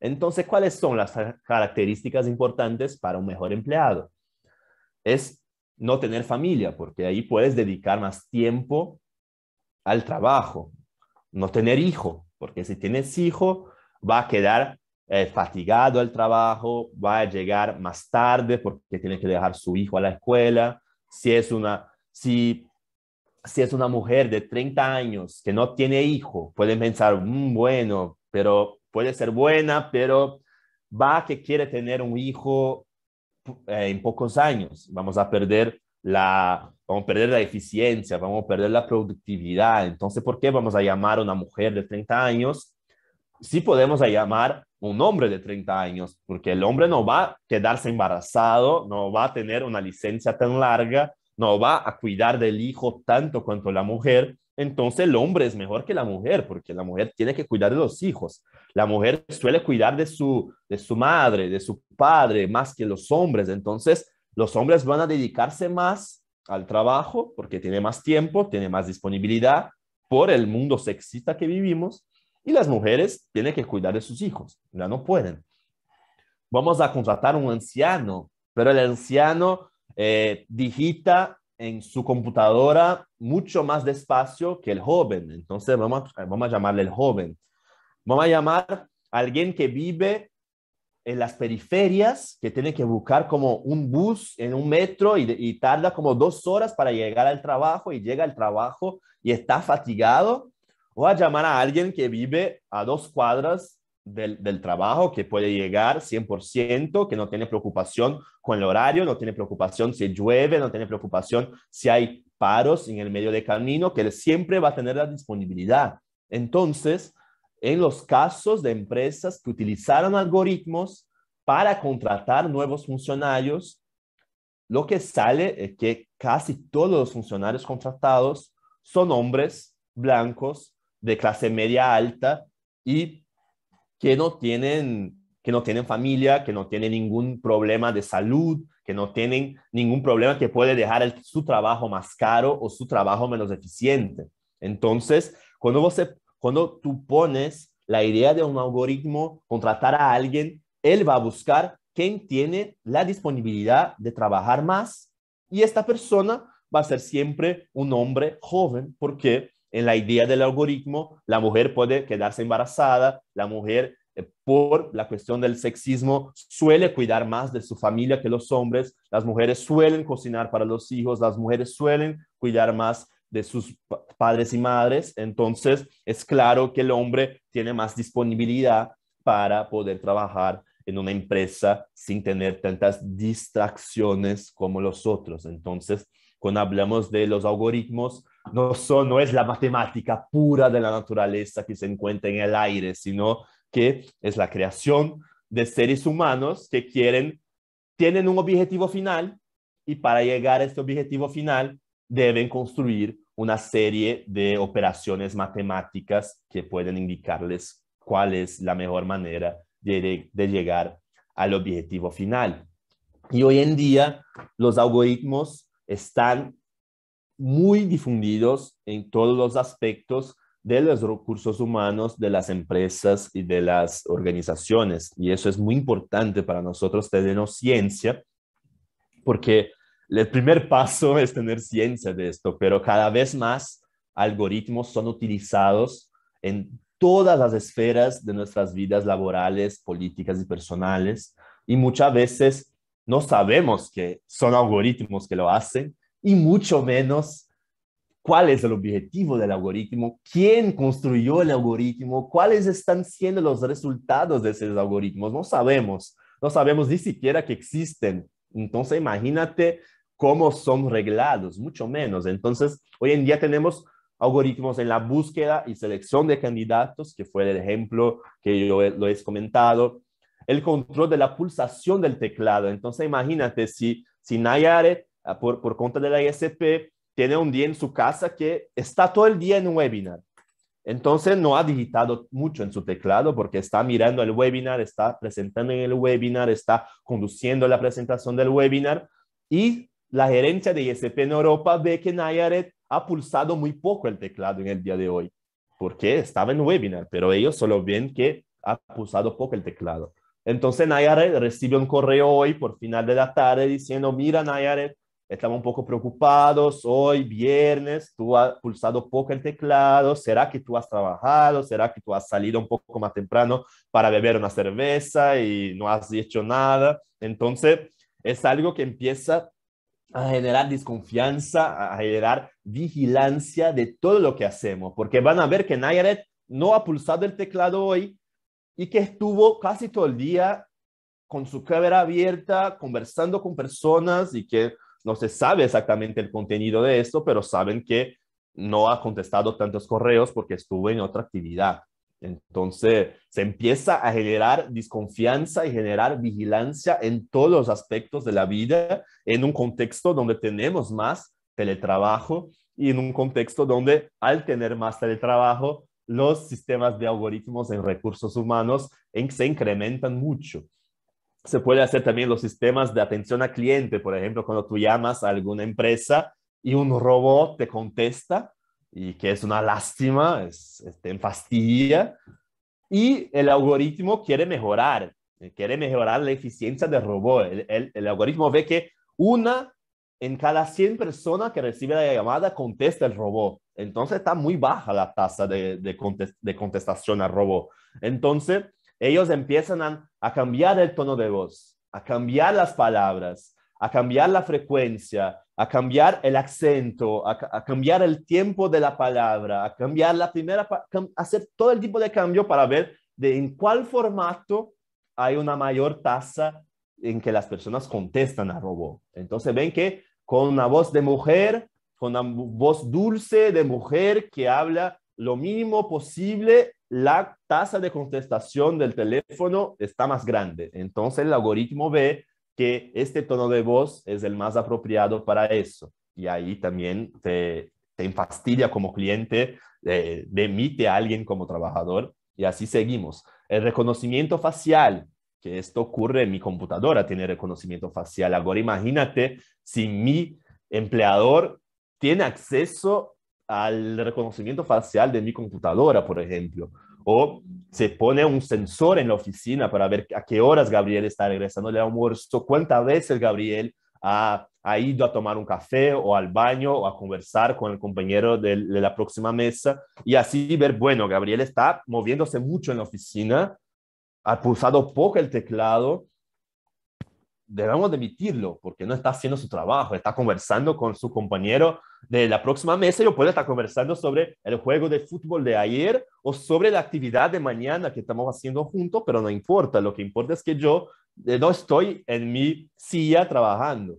Entonces, ¿cuáles son las características importantes para un mejor empleado? Es no tener familia, porque ahí puedes dedicar más tiempo al trabajo. No tener hijo, porque si tienes hijo, va a quedar eh, fatigado al trabajo, va a llegar más tarde porque tiene que dejar su hijo a la escuela. Si es una, si, si es una mujer de 30 años que no tiene hijo, pueden pensar, mm, bueno, pero puede ser buena, pero va que quiere tener un hijo eh, en pocos años. Vamos a perder la, vamos a perder la eficiencia, vamos a perder la productividad. Entonces, ¿por qué vamos a llamar a una mujer de 30 años si podemos llamar a un hombre de 30 años? Porque el hombre no va a quedarse embarazado, no va a tener una licencia tan larga, no va a cuidar del hijo tanto cuanto la mujer entonces el hombre es mejor que la mujer, porque la mujer tiene que cuidar de los hijos. La mujer suele cuidar de su, de su madre, de su padre, más que los hombres. Entonces los hombres van a dedicarse más al trabajo porque tiene más tiempo, tiene más disponibilidad por el mundo sexista que vivimos y las mujeres tienen que cuidar de sus hijos, ya no pueden. Vamos a contratar un anciano, pero el anciano eh, digita en su computadora mucho más despacio que el joven. Entonces vamos, eh, vamos a llamarle el joven. Vamos a llamar a alguien que vive en las periferias, que tiene que buscar como un bus en un metro y, y tarda como dos horas para llegar al trabajo y llega al trabajo y está fatigado. O a llamar a alguien que vive a dos cuadras del, trabajo, que puede llegar 100%, que no tiene preocupación con el horario, no tiene preocupación si llueve, no tiene preocupación si hay paros en el medio de camino, que siempre va a tener la disponibilidad. Entonces, en los casos de empresas que utilizaron algoritmos para contratar nuevos funcionarios, lo que sale es que casi todos los funcionarios contratados son hombres blancos de clase media alta y que no tienen que no tienen familia, que no tienen ningún problema de salud, que no tienen ningún problema que puede dejar su trabajo más caro o su trabajo menos eficiente. Entonces, cuando, vos cuando tú pones la idea de un algoritmo, contratar a alguien, él va a buscar quién tiene la disponibilidad de trabajar más y esta persona va a ser siempre un hombre joven ¿Por qué? en la idea del algoritmo, la mujer puede quedarse embarazada, la mujer eh, por la cuestión del sexismo suele cuidar más de su familia que los hombres, las mujeres suelen cocinar para los hijos, las mujeres suelen cuidar más de sus padres y madres, entonces es claro que el hombre tiene más disponibilidad para poder trabajar en una empresa sin tener tantas distracciones como los otros. Entonces, cuando hablamos de los algoritmos, no, no es la matemática pura de la naturaleza que se encuentra en el aire, sino que es la creación de seres humanos que quieren, tienen un objetivo final y para llegar a este objetivo final deben construir una serie de operaciones matemáticas que pueden indicarles cuál es la mejor manera de llegar al objetivo final. Y hoy en día los algoritmos están muy difundidos en todos los aspectos de los recursos humanos de las empresas y de las organizaciones. Y eso es muy importante para nosotros tener ciencia, porque el primer paso es tener ciencia de esto, pero cada vez más algoritmos son utilizados en todas las esferas de nuestras vidas laborales, políticas y personales, y muchas veces no sabemos que son algoritmos que lo hacen y mucho menos cuál es el objetivo del algoritmo, quién construyó el algoritmo, cuáles están siendo los resultados de esos algoritmos. No sabemos, no sabemos ni siquiera que existen. Entonces, imagínate cómo son reglados, mucho menos. Entonces, hoy en día tenemos algoritmos en la búsqueda y selección de candidatos, que fue el ejemplo que yo lo he comentado, el control de la pulsación del teclado. Entonces imagínate si, si Nayare, ah, por, por cuenta de la ISP, tiene un día en su casa que está todo el día en webinar. Entonces no ha digitado mucho en su teclado porque está mirando el webinar, está presentando en el webinar, está conduciendo la presentación del webinar y la gerencia de ISP en Europa ve que Nayaret ha pulsado muy poco el teclado en el día de hoy porque estaba en webinar, pero ellos solo ven que ha pulsado poco el teclado. Entonces Nayaret recibe un correo hoy por final de la tarde diciendo, mira Nayaret, estamos un poco preocupados, hoy viernes tú has pulsado poco el teclado, ¿será que tú has trabajado? ¿Será que tú has salido un poco más temprano para beber una cerveza y no has hecho nada? Entonces es algo que empieza a generar desconfianza, a generar vigilancia de todo lo que hacemos, porque van a ver que Nayaret no ha pulsado el teclado hoy, y que estuvo casi todo el día con su cámara abierta, conversando con personas y que no se sabe exactamente el contenido de esto, pero saben que no ha contestado tantos correos porque estuvo en otra actividad. Entonces, se empieza a generar desconfianza y generar vigilancia en todos los aspectos de la vida, en un contexto donde tenemos más teletrabajo y en un contexto donde al tener más teletrabajo los sistemas de algoritmos en recursos humanos en, se incrementan mucho. Se puede hacer también los sistemas de atención al cliente, por ejemplo, cuando tú llamas a alguna empresa y un robot te contesta, y que es una lástima, es, este, en te y el algoritmo quiere mejorar, eh, quiere mejorar la eficiencia del robot. el algoritmo ve que una en cada 100 personas que recibe la llamada contesta el robot. Entonces está muy baja la tasa de, de, contestación al robot. Entonces ellos empiezan a, cambiar el tono de voz, a cambiar las palabras, a cambiar la frecuencia, a cambiar el acento, a, cambiar el tiempo de la palabra, a cambiar la primera, hacer todo el tipo de cambio para ver de en cuál formato hay una mayor tasa en que las personas contestan al robot. Entonces ven que con una voz de mujer, con una voz dulce de mujer que habla lo mínimo posible, la tasa de contestación del teléfono está más grande. Entonces el algoritmo ve que este tono de voz es el más apropiado para eso. Y ahí también te, te como cliente, eh, demite a alguien como trabajador y así seguimos. El reconocimiento facial que esto ocurre en mi computadora, tiene reconocimiento facial. Ahora imagínate si mi empleador tiene acceso al reconocimiento facial de mi computadora, por ejemplo, o se pone un sensor en la oficina para ver a qué horas Gabriel está regresando del almuerzo, cuántas veces Gabriel ha, ido a tomar un café o al baño o a conversar con el compañero de la próxima mesa y así ver, bueno, Gabriel está moviéndose mucho en la oficina, ha pulsado poco el teclado, debemos demitirlo porque no está haciendo su trabajo, está conversando con su compañero de la próxima mesa, yo puede estar conversando sobre el juego de fútbol de ayer o sobre la actividad de mañana que estamos haciendo juntos, pero no importa, lo que importa es que yo eh, no estoy en mi silla trabajando.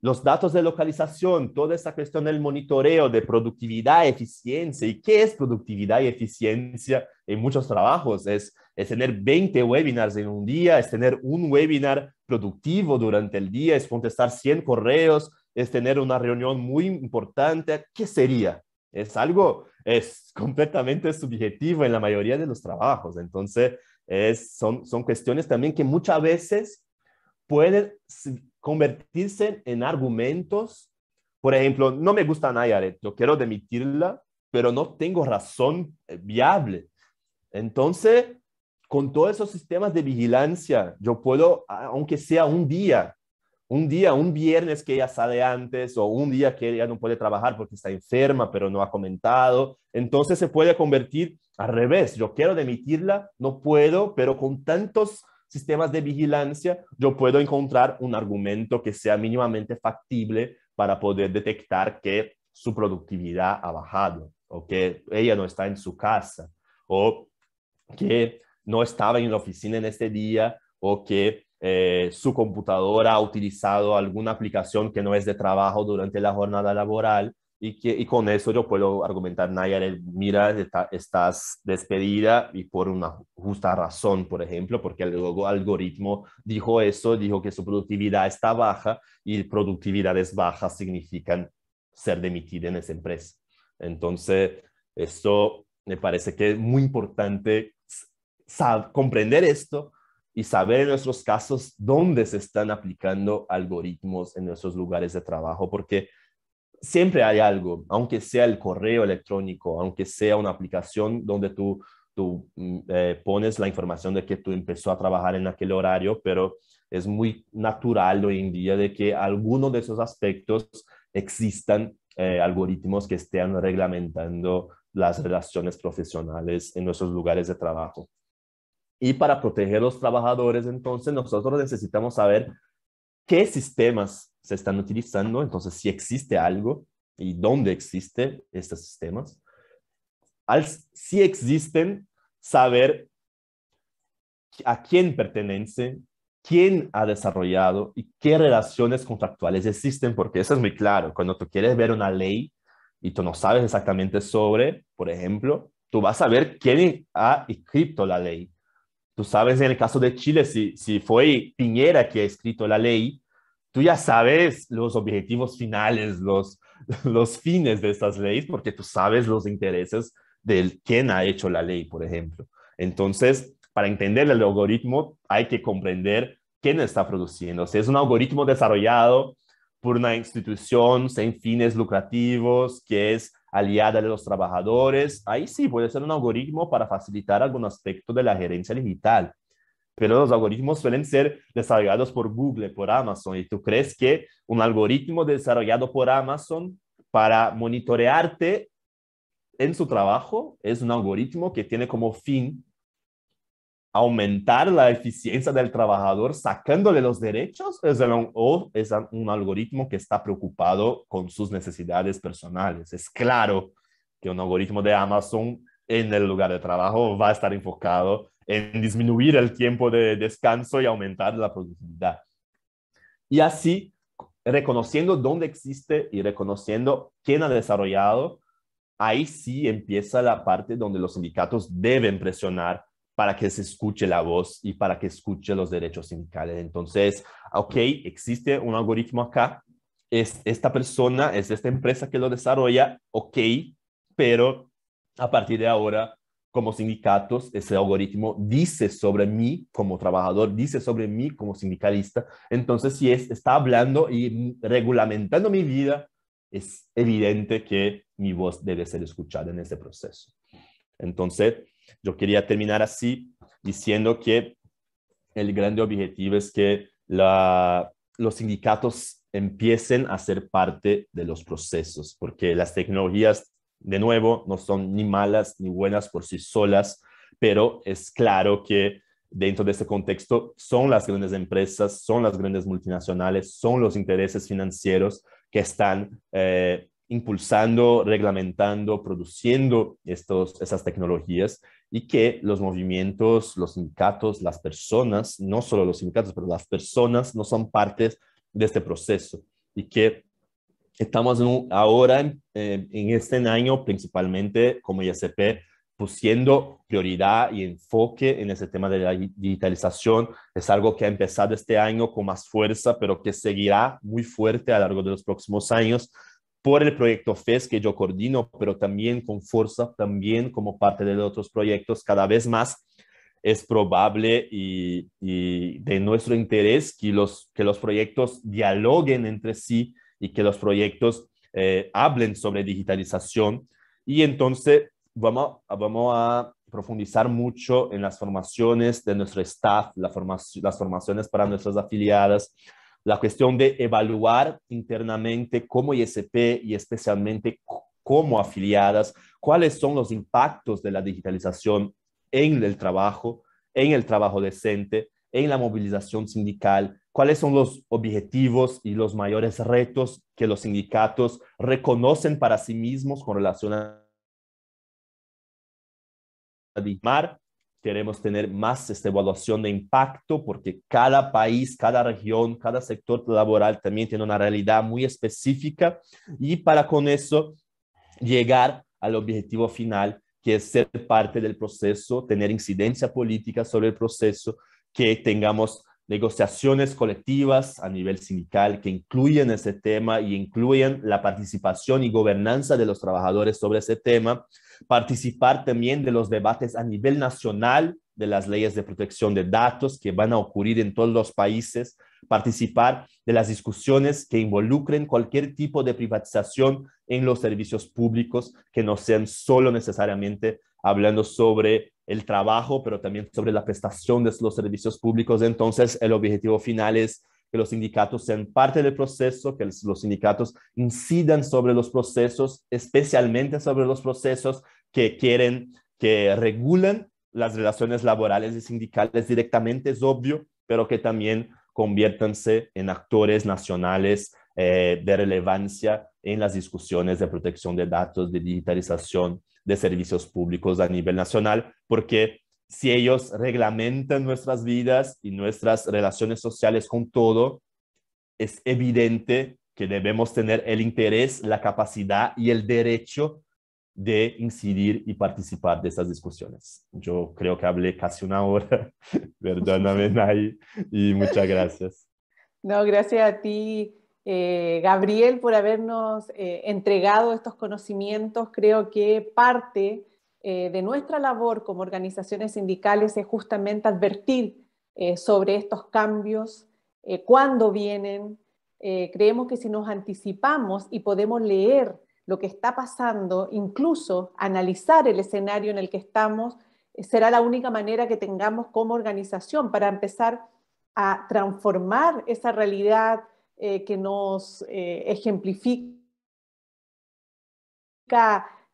Los datos de localización, toda esa cuestión del monitoreo de productividad, eficiencia, ¿y qué es productividad y eficiencia en muchos trabajos? Es es tener 20 webinars en un día, es tener un webinar productivo durante el día, es contestar 100 correos, es tener una reunión muy importante. ¿Qué sería? Es algo, es completamente subjetivo en la mayoría de los trabajos. Entonces, es, son, son cuestiones también que muchas veces pueden convertirse en argumentos. Por ejemplo, no me gusta Nayaret, yo quiero demitirla, pero no tengo razón eh, viable. Entonces, con todos esos sistemas de vigilancia, yo puedo, aunque sea un día, un día, un viernes que ella sale antes o un día que ella no puede trabajar porque está enferma, pero no ha comentado, entonces se puede convertir al revés. Yo quiero demitirla, no puedo, pero con tantos sistemas de vigilancia, yo puedo encontrar un argumento que sea mínimamente factible para poder detectar que su productividad ha bajado o que ella no está en su casa o que no estaba en la oficina en este día o que eh, su computadora ha utilizado alguna aplicación que no es de trabajo durante la jornada laboral y, que, con eso yo puedo argumentar, Nayar, mira, estás despedida y por una justa razón, por ejemplo, porque el algoritmo dijo eso, dijo que su productividad está baja y productividades bajas significan ser demitida en esa empresa. Entonces, esto me parece que es muy importante comprender esto y saber en nuestros casos dónde se están aplicando algoritmos en nuestros lugares de trabajo, porque siempre hay algo, aunque sea el correo electrónico, aunque sea una aplicación donde tú, tú mm, eh, pones la información de que tú empezó a trabajar en aquel horario, pero es muy natural hoy en día de que alguno de esos aspectos existan eh, algoritmos que estén reglamentando las relaciones profesionales en nuestros lugares de trabajo. Y para proteger a los trabajadores, entonces nosotros necesitamos saber qué sistemas se están utilizando, entonces si existe algo y dónde existen estos sistemas. Al, si existen, saber a quién pertenece, quién ha desarrollado y qué relaciones contractuales existen, porque eso es muy claro. Cuando tú quieres ver una ley y tú no sabes exactamente sobre, por ejemplo, tú vas a ver quién ha escrito la ley tú sabes en el caso de Chile, si, si fue Piñera que ha escrito la ley, tú ya sabes los objetivos finales, los, los fines de estas leyes, porque tú sabes los intereses de quien ha hecho la ley, por ejemplo. Entonces, para entender el algoritmo, hay que comprender quién está produciendo. Si es un algoritmo desarrollado por una institución sin fines lucrativos que es aliada de los trabajadores. Ahí sí puede ser un algoritmo para facilitar algún aspecto de la gerencia digital. Pero los algoritmos suelen ser desarrollados por Google, por Amazon. ¿Y tú crees que un algoritmo desarrollado por Amazon para monitorearte en su trabajo es un algoritmo que tiene como fin aumentar la eficiencia del trabajador sacándole los derechos es o es un algoritmo que está preocupado con sus necesidades personales. Es claro que un algoritmo de Amazon en el lugar de trabajo va a estar enfocado en disminuir el tiempo de descanso y aumentar la productividad. Y así, reconociendo dónde existe y reconociendo quién ha desarrollado, ahí sí empieza la parte donde los sindicatos deben presionar para que se escuche la voz y para que escuche los derechos sindicales. Entonces, ok, existe un algoritmo acá, es esta persona, es esta empresa que lo desarrolla, ok, pero a partir de ahora, como sindicatos, ese algoritmo dice sobre mí como trabajador, dice sobre mí como sindicalista. Entonces, si está hablando y regulamentando mi vida, es evidente que mi voz debe ser escuchada en ese proceso. Entonces, yo quería terminar así, diciendo que el grande objetivo es que los sindicatos empiecen a ser parte de los procesos, porque las tecnologías, de nuevo, no son ni malas ni buenas por sí solas, pero es claro que dentro de este contexto son las grandes empresas, son las grandes multinacionales, son los intereses financieros que están eh, impulsando, reglamentando, produciendo estos, esas tecnologías y que los movimientos, los sindicatos, las personas, no solo los sindicatos, pero las personas no son partes de este proceso y que estamos ahora eh, en este año principalmente como ISP pusiendo prioridad y enfoque en ese tema de la digitalización. Es algo que ha empezado este año con más fuerza, pero que seguirá muy fuerte a lo largo de los próximos años por el proyecto FES que yo coordino, pero también con fuerza, también como parte de otros proyectos, cada vez más es probable y, de nuestro interés que los, que los proyectos dialoguen entre sí y que los proyectos eh, hablen sobre digitalización. Y entonces vamos, vamos a profundizar mucho en las formaciones de nuestro staff, la las formaciones para nuestras afiliadas, la cuestión de evaluar internamente como ISP y especialmente como afiliadas, cuáles son los impactos de la digitalización en el trabajo, en el trabajo decente, en la movilización sindical, cuáles son los objetivos y los mayores retos que los sindicatos reconocen para sí mismos con relación a queremos tener más esta evaluación de impacto porque cada país, cada región, cada sector laboral también tiene una realidad muy específica y para con eso llegar al objetivo final que es ser parte del proceso, tener incidencia política sobre el proceso, que tengamos negociaciones colectivas a nivel sindical que incluyan ese tema y incluyan la participación y gobernanza de los trabajadores sobre ese tema participar también de los debates a nivel nacional de las leyes de protección de datos que van a ocurrir en todos los países, participar de las discusiones que involucren cualquier tipo de privatización en los servicios públicos, que no sean solo necesariamente hablando sobre el trabajo, pero también sobre la prestación de los servicios públicos. Entonces, el objetivo final es que los sindicatos sean parte del proceso, que los sindicatos incidan sobre los procesos, especialmente sobre los procesos que quieren que regulen las relaciones laborales y sindicales directamente, es obvio, pero que también conviértanse en actores nacionales eh, de relevancia en las discusiones de protección de datos, de digitalización de servicios públicos a nivel nacional, porque si ellos reglamentan nuestras vidas y nuestras relaciones sociales con todo, es evidente que debemos tener el interés, la capacidad y el derecho de incidir y participar de esas discusiones. Yo creo que hablé casi una hora. Perdóname, Nay, y muchas gracias. No, gracias a ti, eh, Gabriel, por habernos eh, entregado estos conocimientos. Creo que parte eh, de nuestra labor como organizaciones sindicales es justamente advertir eh, sobre estos cambios, eh, cuándo vienen. creemos que si nos anticipamos y podemos leer lo que está pasando, incluso analizar el escenario en el que estamos, será la única manera que tengamos como organización para empezar a transformar esa realidad que nos ejemplifica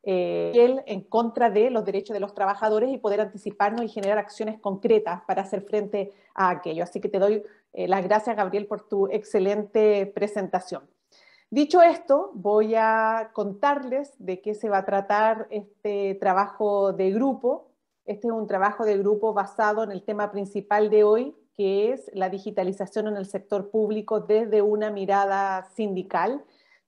eh, en contra de los derechos de los trabajadores y poder anticiparnos y generar acciones concretas para hacer frente a aquello. Así que te doy eh, las gracias, Gabriel, por tu excelente presentación. Dicho esto, voy a contarles de qué se va a tratar este trabajo de grupo. Este es un trabajo de grupo basado en el tema principal de hoy, que es la digitalización en el sector público desde una mirada sindical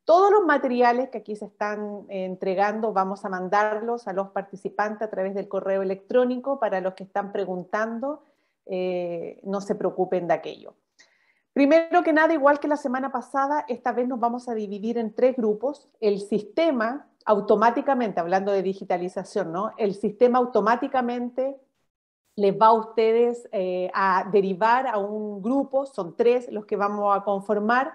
todos los materiales que aquí se están eh, entregando vamos a mandarlos a los participantes a través del correo electrónico para los que están preguntando, eh, no se preocupen de aquello. Primero que nada, igual que la semana pasada, esta vez nos vamos a dividir en tres grupos. El sistema automáticamente, hablando de digitalización, ¿no? El sistema automáticamente les va a ustedes eh, a derivar a un grupo, son tres los que vamos a conformar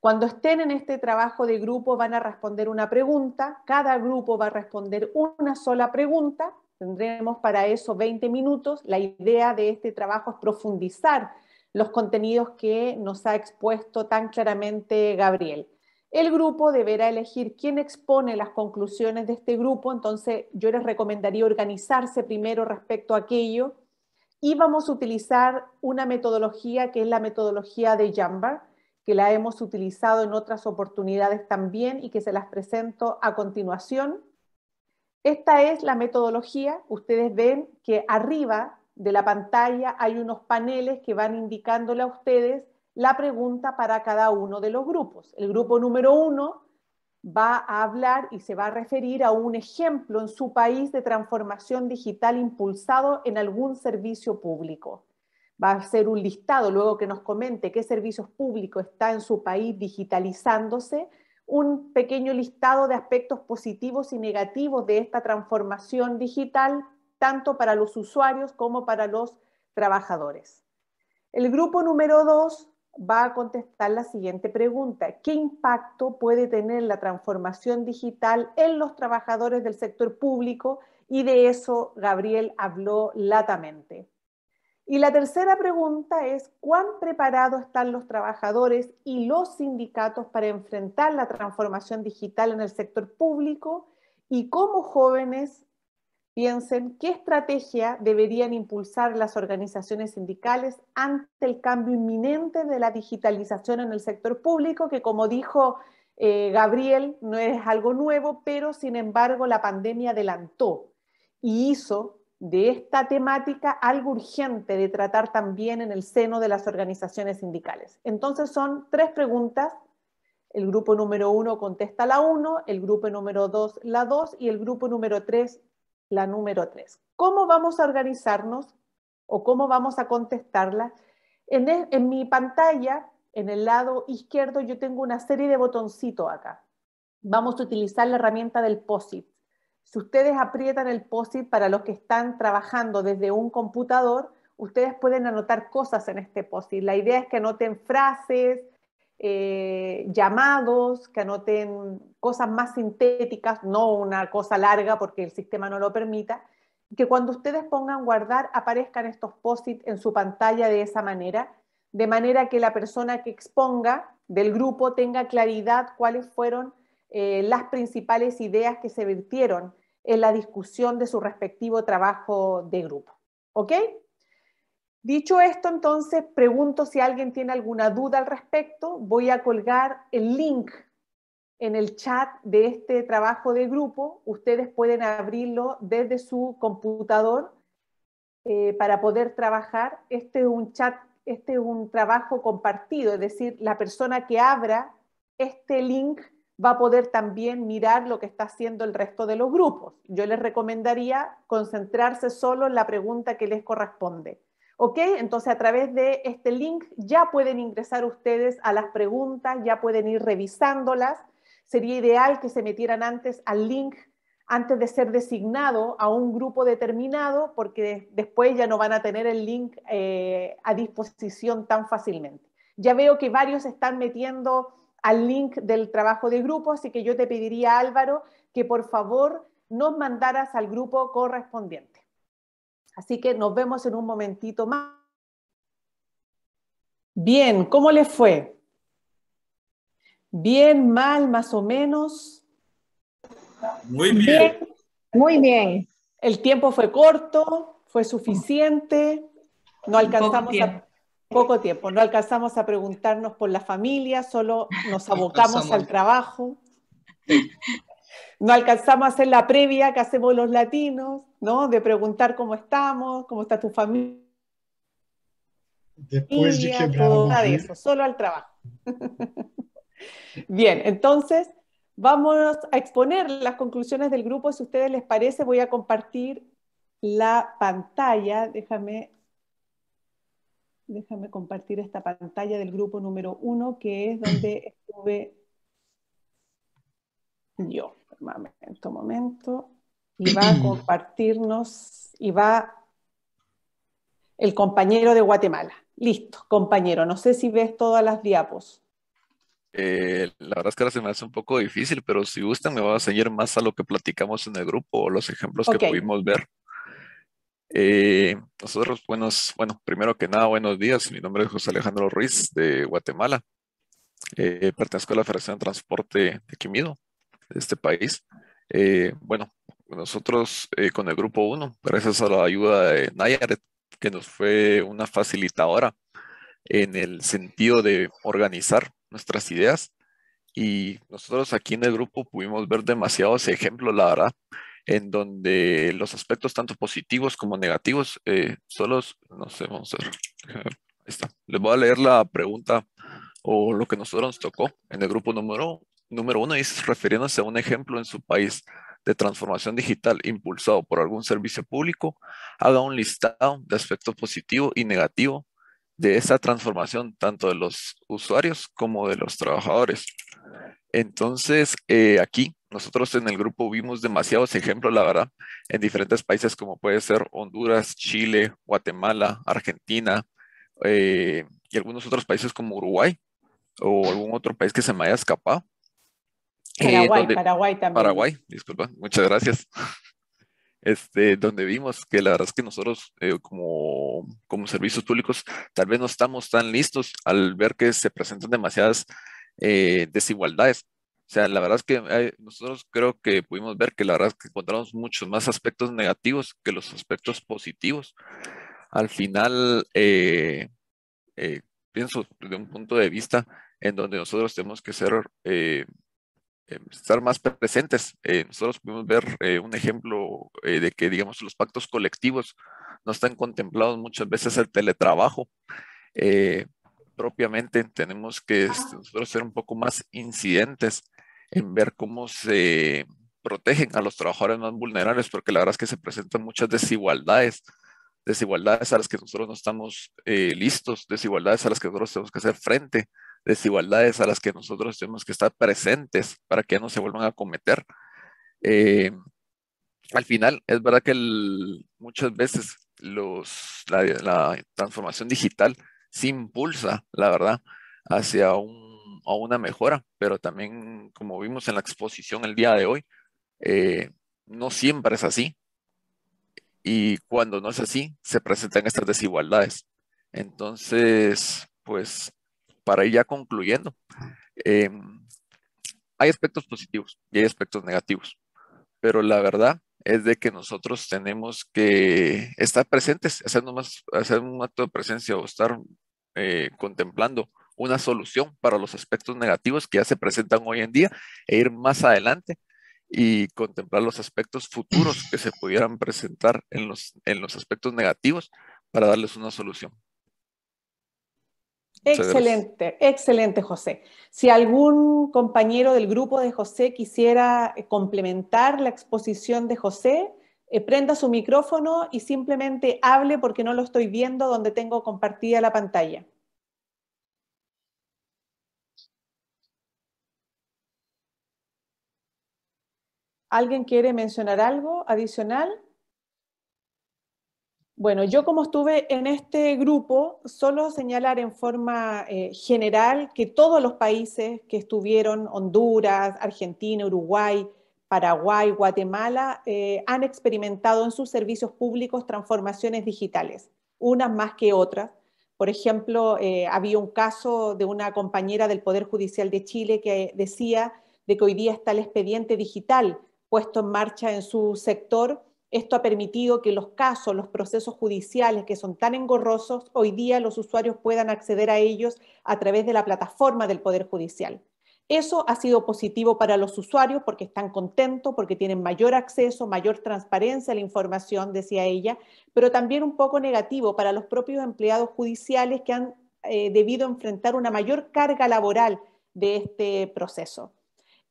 cuando estén en este trabajo de grupo van a responder una pregunta, cada grupo va a responder una sola pregunta, tendremos para eso 20 minutos. La idea de este trabajo es profundizar los contenidos que nos ha expuesto tan claramente Gabriel. El grupo deberá elegir quién expone las conclusiones de este grupo, entonces yo les recomendaría organizarse primero respecto a aquello y vamos a utilizar una metodología que es la metodología de Jambar, la hemos utilizado en otras oportunidades también y que se las presento a continuación. Esta es la metodología. Ustedes ven que arriba de la pantalla hay unos paneles que van indicándole a ustedes la pregunta para cada uno de los grupos. El grupo número uno va a hablar y se va a referir a un ejemplo en su país de transformación digital impulsado en algún servicio público va a ser un listado luego que nos comente qué servicios públicos está en su país digitalizándose, un pequeño listado de aspectos positivos y negativos de esta transformación digital, tanto para los usuarios como para los trabajadores. El grupo número dos va a contestar la siguiente pregunta. ¿Qué impacto puede tener la transformación digital en los trabajadores del sector público? Y de eso Gabriel habló latamente. Y la tercera pregunta es, ¿cuán preparados están los trabajadores y los sindicatos para enfrentar la transformación digital en el sector público? ¿Y cómo jóvenes piensen qué estrategia deberían impulsar las organizaciones sindicales ante el cambio inminente de la digitalización en el sector público, que como dijo eh, Gabriel, no es algo nuevo, pero sin embargo la pandemia adelantó y hizo de esta temática algo urgente de tratar también en el seno de las organizaciones sindicales. Entonces son tres preguntas. El grupo número uno contesta la uno, el grupo número dos la dos y el grupo número tres la número tres. ¿Cómo vamos a organizarnos o cómo vamos a contestarla? En, e, mi pantalla, en el lado izquierdo, yo tengo una serie de botoncitos acá. Vamos a utilizar la herramienta del POSIT si ustedes aprietan el POSIT para los que están trabajando desde un computador, ustedes pueden anotar cosas en este POSIT. La idea es que anoten frases, eh, llamados, que anoten cosas más sintéticas, no una cosa larga porque el sistema no lo permita, que cuando ustedes pongan guardar aparezcan estos POSIT en su pantalla de esa manera, de manera que la persona que exponga del grupo tenga claridad cuáles fueron eh, las principales ideas que se vertieron en la discusión de su respectivo trabajo de grupo. ¿Ok? Dicho esto, entonces, pregunto si alguien tiene alguna duda al respecto. Voy a colgar el link en el chat de este trabajo de grupo. Ustedes pueden abrirlo desde su computador eh, para poder trabajar. Este es un chat, este es un trabajo compartido, es decir, la persona que abra este link va a poder también mirar lo que está haciendo el resto de los grupos. Yo les recomendaría concentrarse solo en la pregunta que les corresponde. ¿Ok? Entonces a través de este link ya pueden ingresar ustedes a las preguntas, ya pueden ir revisándolas. Sería ideal que se metieran antes al link antes de ser designado a un grupo determinado, porque después ya no van a tener el link eh, a disposición tan fácilmente. Ya veo que varios están metiendo al link del trabajo de grupo, así que yo te pediría, Álvaro, que por favor nos mandaras al grupo correspondiente. Así que nos vemos en un momentito más. Bien, ¿cómo les fue? Bien, mal, más o menos. Muy bien. bien. Muy bien. El tiempo fue corto, fue suficiente, no alcanzamos a poco tiempo. No alcanzamos a preguntarnos por la familia, solo nos abocamos al trabajo. No alcanzamos a hacer la previa que hacemos los latinos, ¿no? De preguntar cómo estamos, cómo está tu familia. Después de Nada de eso, solo al trabajo. Bien, entonces vamos a exponer las conclusiones del grupo. Si a ustedes les parece, voy a compartir la pantalla. Déjame déjame compartir esta pantalla del grupo número uno, que es donde estuve yo. Momento, momento. Y va a compartirnos, y va el compañero de Guatemala. Listo, compañero. No sé si ves todas las diapos. Eh, la verdad es que ahora se me hace un poco difícil, pero si gustan me voy a enseñar más a lo que platicamos en el grupo o los ejemplos que pudimos ver. Eh, nosotros, buenos, bueno, primero que nada, buenos días. Mi nombre es José Alejandro Ruiz de Guatemala. Eh, pertenezco a la Federación de Transporte de Quimido, de este país. Eh, bueno, nosotros con el Grupo 1, gracias a la ayuda de Nayaret, que nos fue una facilitadora en el sentido de organizar nuestras ideas. Y nosotros aquí en el grupo pudimos ver demasiados ejemplos, la verdad, en donde los aspectos tanto positivos como negativos eh, solos, no sé, vamos a ver. Ahí está. Les voy a leer la pregunta o lo que nosotros nos tocó en el grupo número, número uno, y es refiriéndose a un ejemplo en su país de transformación digital impulsado por algún servicio público, haga un listado de aspectos positivos y negativos de esa transformación, tanto de los usuarios como de los trabajadores. Entonces, eh, aquí nosotros en el grupo vimos demasiados ejemplos, la verdad, en diferentes países como puede ser Honduras, Chile, Guatemala, Argentina eh, y algunos otros países como Uruguay o algún otro país que se me haya escapado. Eh, Paraguay, Paraguay también. Paraguay, disculpa, muchas gracias. Este, donde vimos que la verdad es que nosotros eh, como, como servicios públicos tal vez no estamos tan listos al ver que se presentan demasiadas desigualdades o sea, la verdad es que eh, nosotros creo que pudimos ver que la verdad es que encontramos muchos más aspectos negativos que los aspectos positivos. Al final, eh, eh, pienso de un punto de vista en donde nosotros tenemos que ser, estar más presentes. nosotros pudimos ver un ejemplo de que, digamos, los pactos colectivos no están contemplados muchas veces el teletrabajo propiamente tenemos que este, nosotros ser un poco más incidentes en ver cómo se protegen a los trabajadores más vulnerables, porque la verdad es que se presentan muchas desigualdades, desigualdades a las que nosotros no estamos eh, listos, desigualdades a las que nosotros tenemos que hacer frente, desigualdades a las que nosotros tenemos que estar presentes para que no se vuelvan a cometer. Eh, al final, es verdad que muchas veces los, la, la transformación digital se impulsa, la verdad, hacia un a una mejora, pero también, como vimos en la exposición el día de hoy, eh, no siempre es así. Y cuando no es así, se presentan estas desigualdades. Entonces, pues, para ir ya concluyendo, em, hay aspectos positivos y hay aspectos negativos, pero la verdad es de que nosotros tenemos que estar presentes, hacer, un acto de presencia o estar eh, contemplando una solución para los aspectos negativos que ya se presentan hoy en día e ir más adelante y contemplar los aspectos futuros que se pudieran presentar en los, en los aspectos negativos para darles una solución. Excelente, excelente José. Si algún compañero del grupo de José quisiera eh, complementar la exposición de José, eh, prenda su micrófono y simplemente hable porque no lo estoy viendo donde tengo compartida la pantalla. ¿Alguien quiere mencionar algo adicional? Bueno, yo como estuve en este grupo, solo señalar en forma eh, general que todos los países que estuvieron, Honduras, Argentina, Uruguay, Paraguay, Guatemala, eh, han experimentado en sus servicios públicos transformaciones digitales, unas más que otras. Por ejemplo, eh, había un caso de una compañera del Poder Judicial de Chile que decía de que hoy día está el expediente digital puesto en marcha en su sector, esto ha permitido que los casos, los procesos judiciales que son tan engorrosos, hoy día los usuarios puedan acceder a ellos a través de la plataforma del Poder Judicial. Eso ha sido positivo para los usuarios porque están contentos, porque tienen mayor acceso, mayor transparencia a la información, decía ella, pero también un poco negativo para los propios empleados judiciales que han eh, debido enfrentar una mayor carga laboral de este proceso.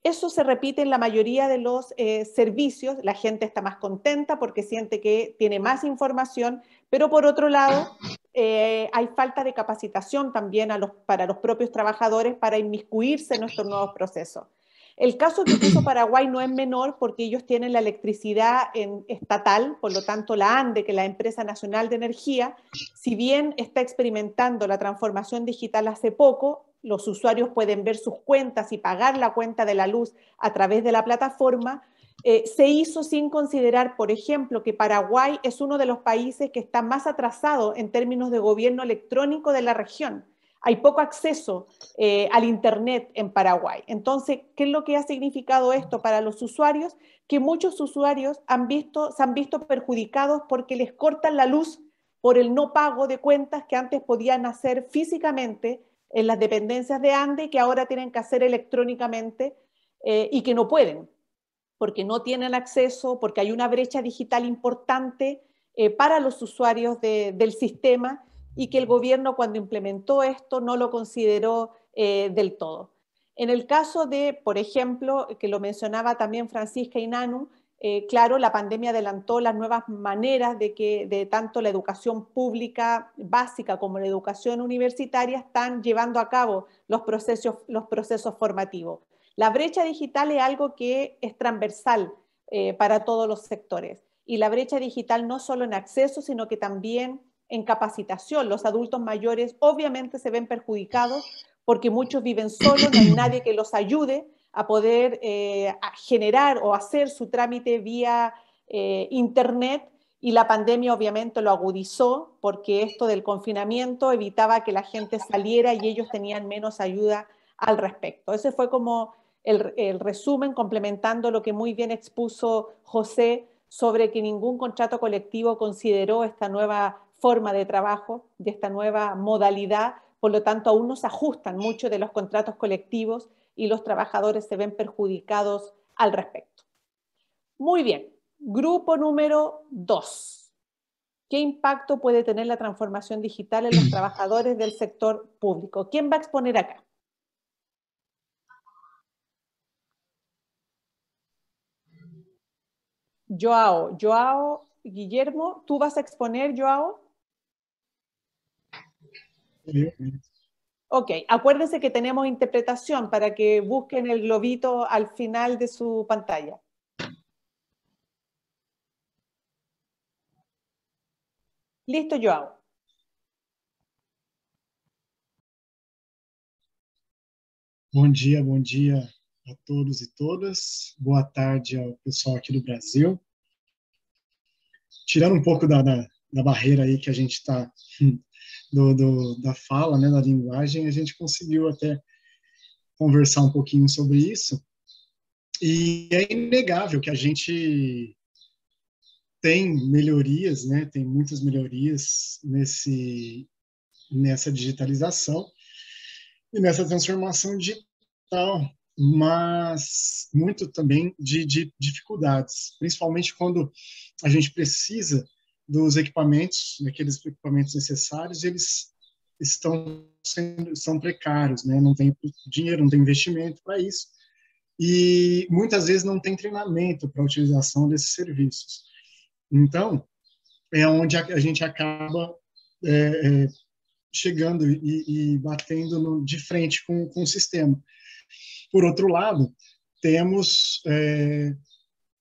Eso se repite en la mayoría de los eh, servicios, la gente está más contenta porque siente que tiene más información, pero por otro lado eh, hay falta de capacitación también para los propios trabajadores para inmiscuirse en nuestros nuevos procesos. El caso que puso Paraguay no es menor porque ellos tienen la electricidad en, estatal, por lo tanto la ANDE, que es la empresa nacional de energía, si bien está experimentando la transformación digital hace poco, los usuarios pueden ver sus cuentas y pagar la cuenta de la luz a través de la plataforma, eh, se hizo sin considerar, por ejemplo, que Paraguay es uno de los países que está más atrasado en términos de gobierno electrónico de la región. Hay poco acceso eh, al Internet en Paraguay. Entonces, ¿qué es lo que ha significado esto para los usuarios? Que muchos usuarios se han visto perjudicados porque les cortan la luz por el no pago de cuentas que antes podían hacer físicamente en las dependencias de ANDE que ahora tienen que hacer electrónicamente eh, y que no pueden, porque no tienen acceso, porque hay una brecha digital importante eh, para los usuarios del sistema y que el gobierno cuando implementó esto no lo consideró eh, del todo. En el caso de, por ejemplo, que lo mencionaba también Francisca Inanu, eh, claro, la pandemia adelantó las nuevas maneras de que de tanto la educación pública básica como la educación universitaria están llevando a cabo los procesos, formativos. La brecha digital es algo que es transversal eh, para todos los sectores y la brecha digital no solo en acceso, sino que también en capacitación. Los adultos mayores obviamente se ven perjudicados porque muchos viven solos, no hay nadie que los ayude a poder eh, generar o hacer su trámite vía eh, Internet y la pandemia obviamente lo agudizó porque esto del confinamiento evitaba que la gente saliera y ellos tenían menos ayuda al respecto. Ese fue como el, resumen complementando lo que muy bien expuso José sobre que ningún contrato colectivo consideró esta nueva forma de trabajo, de esta nueva modalidad, por lo tanto aún no se ajustan mucho de los contratos colectivos y los trabajadores se ven perjudicados al respecto. Muy bien, grupo número dos. ¿Qué impacto puede tener la transformación digital en los trabajadores del sector público? ¿Quién va a exponer acá? Joao, Joao, Guillermo, ¿tú vas a exponer, Joao? Ok, acuérdense que tenemos interpretación para que busquen el globito al final de su pantalla. Listo, Joao. Bom dia, bom dia a todos e todas. Boa tarde ao pessoal aqui do Brasil. Tirando um pouco da, da, da barreira aí que a gente está hum, do, do, da fala, né, da linguagem, a gente conseguiu até conversar um pouquinho sobre isso. E é inegável que a gente tem melhorias, né, tem muitas melhorias nesse, nessa digitalização e nessa transformação digital, mas muito também de, de dificuldades, principalmente quando a gente precisa dos equipamentos, daqueles equipamentos necessários, eles estão sendo, são precários, né? Não tem dinheiro, não tem investimento para isso e muitas vezes não tem treinamento para a utilização desses serviços. Então, é onde a, a gente acaba é, é, chegando e, e batendo no, de frente com, com o sistema. Por outro lado, temos é,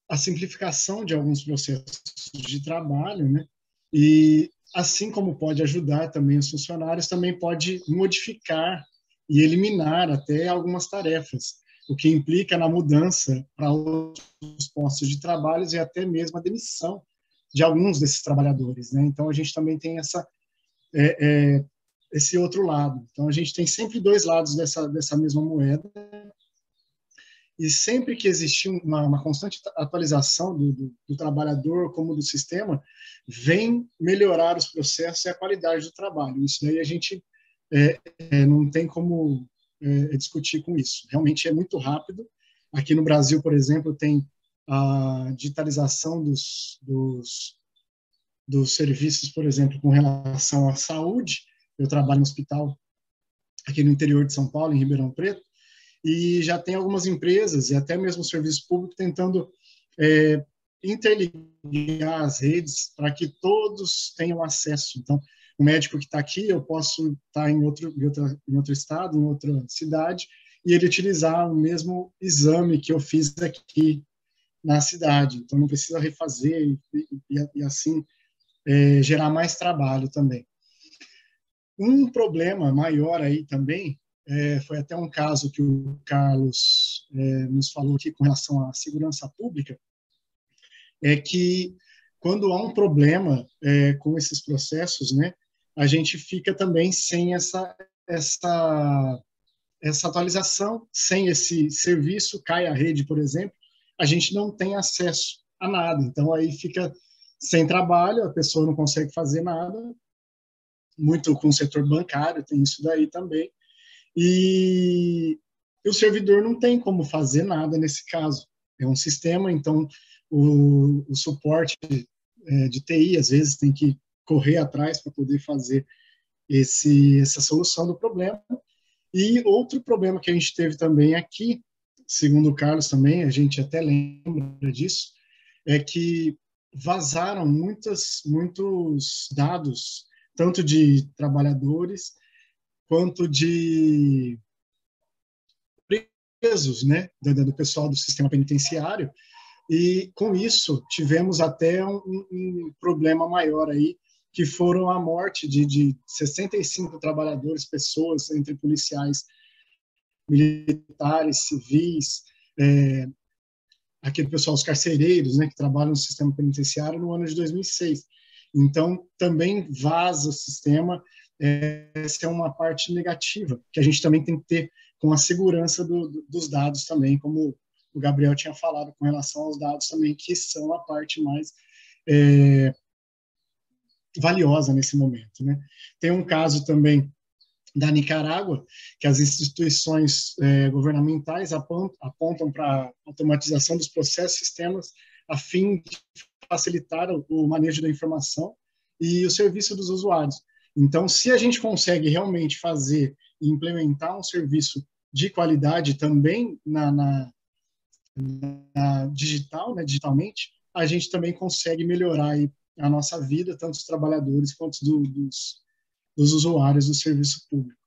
a simplificação de alguns processos de trabalho, né? E assim como pode ajudar também os funcionários, também pode modificar e eliminar até algumas tarefas, o que implica na mudança para outros postos de trabalho e até mesmo a demissão de alguns desses trabalhadores, né? Então a gente também tem essa é, é, esse outro lado. Então a gente tem sempre dois lados dessa dessa mesma moeda e sempre que existir uma, uma constante atualização do, do, do, trabalhador como do sistema, vem melhorar os processos e a qualidade do trabalho. Isso daí a gente é, é, não tem como é, discutir com isso. Realmente é muito rápido. Aqui no Brasil, por exemplo, tem a digitalização dos, dos, dos serviços, por exemplo, com relação à saúde. Eu trabalho no hospital aqui no interior de São Paulo, em Ribeirão Preto, e já tem algumas empresas e até mesmo serviço público tentando é, interligar as redes para que todos tenham acesso. Então, o médico que está aqui, eu posso estar tá em, outro, em, em outro estado, em outra cidade, e ele utilizar o mesmo exame que eu fiz aqui na cidade. Então, não precisa refazer e, e, e assim é, gerar mais trabalho também. Um problema maior aí também é, foi até um caso que o Carlos é, nos falou aqui com relação à segurança pública, é que quando há um problema é, com esses processos, né, a gente fica também sem essa, essa, essa atualização, sem esse serviço, cai a rede, por exemplo, a gente não tem acesso a nada. Então, aí fica sem trabalho, a pessoa não consegue fazer nada, muito com o setor bancário tem isso daí também. E o servidor não tem como fazer nada nesse caso. É um sistema, então o, o suporte é, de TI às vezes tem que correr atrás para poder fazer esse, essa solução do problema. E outro problema que a gente teve também aqui, segundo o Carlos também, a gente até lembra disso, é que vazaram muitas, muitos dados, tanto de trabalhadores quanto de presos, né, do, pessoal do sistema penitenciário, e com isso tivemos até um, um problema maior aí, que foram a morte de, de 65 trabalhadores, pessoas, entre policiais, militares, civis, é, aquele pessoal, os carcereiros, né, que trabalham no sistema penitenciário no ano de 2006. Então, também vaza o sistema essa é uma parte negativa que a gente também tem que ter com a segurança do, do, dos dados também, como o Gabriel tinha falado com relação aos dados também, que são a parte mais é, valiosa nesse momento. Né? Tem um caso também da Nicarágua, que as instituições é, governamentais apontam para automatização dos processos e sistemas a fim de facilitar o, o manejo da informação e o serviço dos usuários. Então, se a gente consegue realmente fazer e implementar um serviço de qualidade também na, na, na digital, né, digitalmente, a gente também consegue melhorar a nossa vida, tanto dos trabalhadores quanto do, dos, dos usuários do serviço público.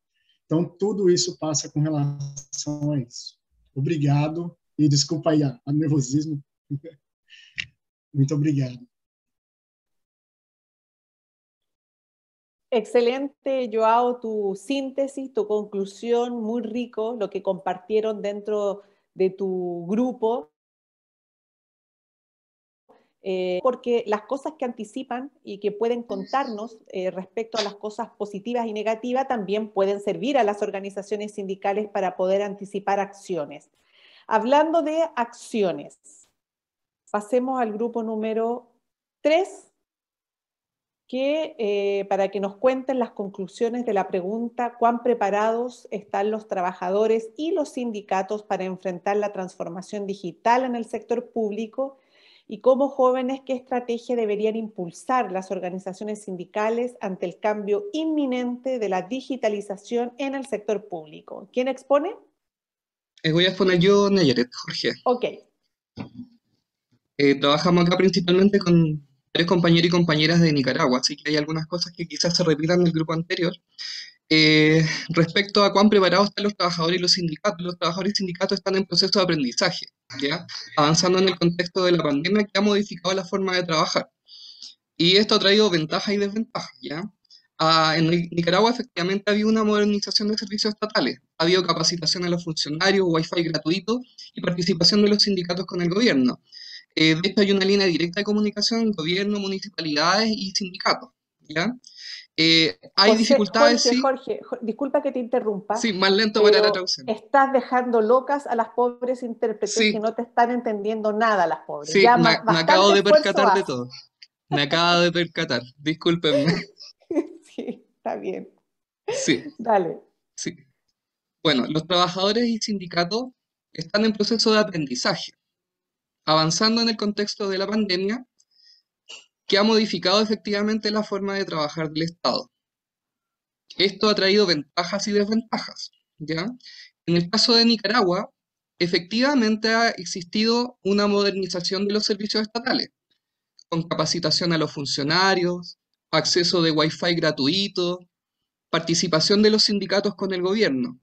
Então, tudo isso passa com relação a isso. Obrigado e desculpa aí o nervosismo. Muito obrigado. Excelente, Joao, tu síntesis, tu conclusión, muy rico lo que compartieron dentro de tu grupo. Eh, porque las cosas que anticipan y que pueden contarnos eh, respecto a las cosas positivas y negativas también pueden servir a las organizaciones sindicales para poder anticipar acciones. Hablando de acciones, pasemos al grupo número 3, que eh, para que nos cuenten las conclusiones de la pregunta cuán preparados están los trabajadores y los sindicatos para enfrentar la transformación digital en el sector público y cómo jóvenes qué estrategia deberían impulsar las organizaciones sindicales ante el cambio inminente de la digitalización en el sector público. ¿Quién expone? Eh, voy a exponer yo, Nayaret, Jorge. Ok. Eh, trabajamos acá principalmente con varios compañeros y compañeras de Nicaragua, así que hay algunas cosas que quizás se repitan del grupo anterior. Eh, respecto a cuán preparados están los trabajadores y los sindicatos, los trabajadores y sindicatos están en proceso de aprendizaje, ¿ya? avanzando en el contexto de la pandemia que ha modificado la forma de trabajar. Y esto ha traído ventajas y desventajas. ¿ya? Ah, en Nicaragua efectivamente ha habido una modernización de servicios estatales, ha habido capacitación a los funcionarios, wifi gratuito y participación de los sindicatos con el gobierno. Eh, de hecho, hay una línea directa de comunicación, gobierno, municipalidades y sindicatos. ¿ya? Eh, hay dificultades. Jorge, disculpa que te interrumpa. Sí, más lento para la traducción. Estás dejando locas a las pobres intérpretes que no te están entendiendo nada, las pobres. Sí, me, acabo de percatar de todo. Me acabo de percatar, discúlpenme. Sí, está bien. Sí. Dale. Sí. Bueno, los trabajadores y sindicatos están en proceso de aprendizaje avanzando en el contexto de la pandemia que ha modificado efectivamente la forma de trabajar del Estado. Esto ha traído ventajas y desventajas. ¿ya? En el caso de Nicaragua, efectivamente ha existido una modernización de los servicios estatales, con capacitación a los funcionarios, acceso de Wi-Fi gratuito, participación de los sindicatos con el gobierno.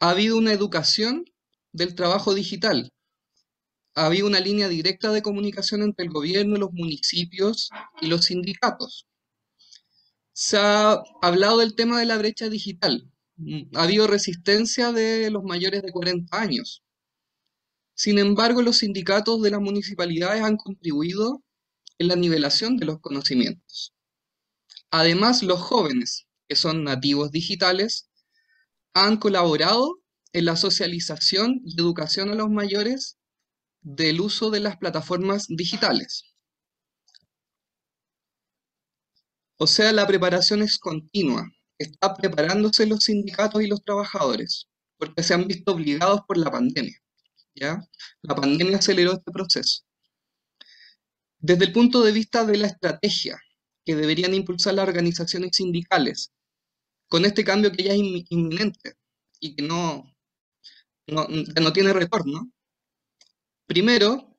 Ha habido una educación del trabajo digital, había una línea directa de comunicación entre el gobierno, los municipios y los sindicatos. Se ha hablado del tema de la brecha digital. Mm, ha habido resistencia de los mayores de 40 años. Sin embargo, los sindicatos de las municipalidades han contribuido en la nivelación de los conocimientos. Además, los jóvenes, que son nativos digitales, han colaborado en la socialización y educación a los mayores del uso de las plataformas digitales. O sea, la preparación es continua. Está preparándose los sindicatos y los trabajadores, porque se han visto obligados por la pandemia. ¿ya? La pandemia aceleró este proceso. Desde el punto de vista de la estrategia que deberían impulsar las organizaciones sindicales, con este cambio que ya es inminente y que no, no, no tiene retorno, Primero,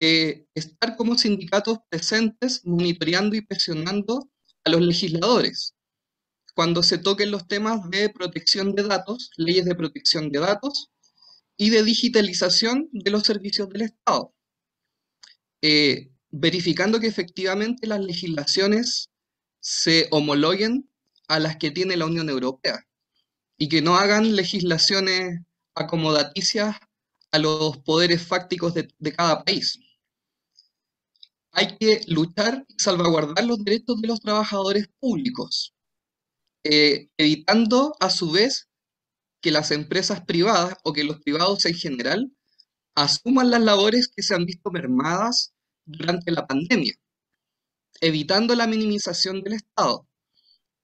eh, estar como sindicatos presentes monitoreando y presionando a los legisladores cuando se toquen los temas de protección de datos, leyes de protección de datos y de digitalización de los servicios del Estado, eh, verificando que efectivamente las legislaciones se homologuen a las que tiene la Unión Europea y que no hagan legislaciones acomodaticias a los poderes fácticos de, cada país. Hay que luchar y salvaguardar los derechos de los trabajadores públicos, eh, evitando a su vez que las empresas privadas o que los privados en general asuman las labores que se han visto mermadas durante la pandemia, evitando la minimización del Estado.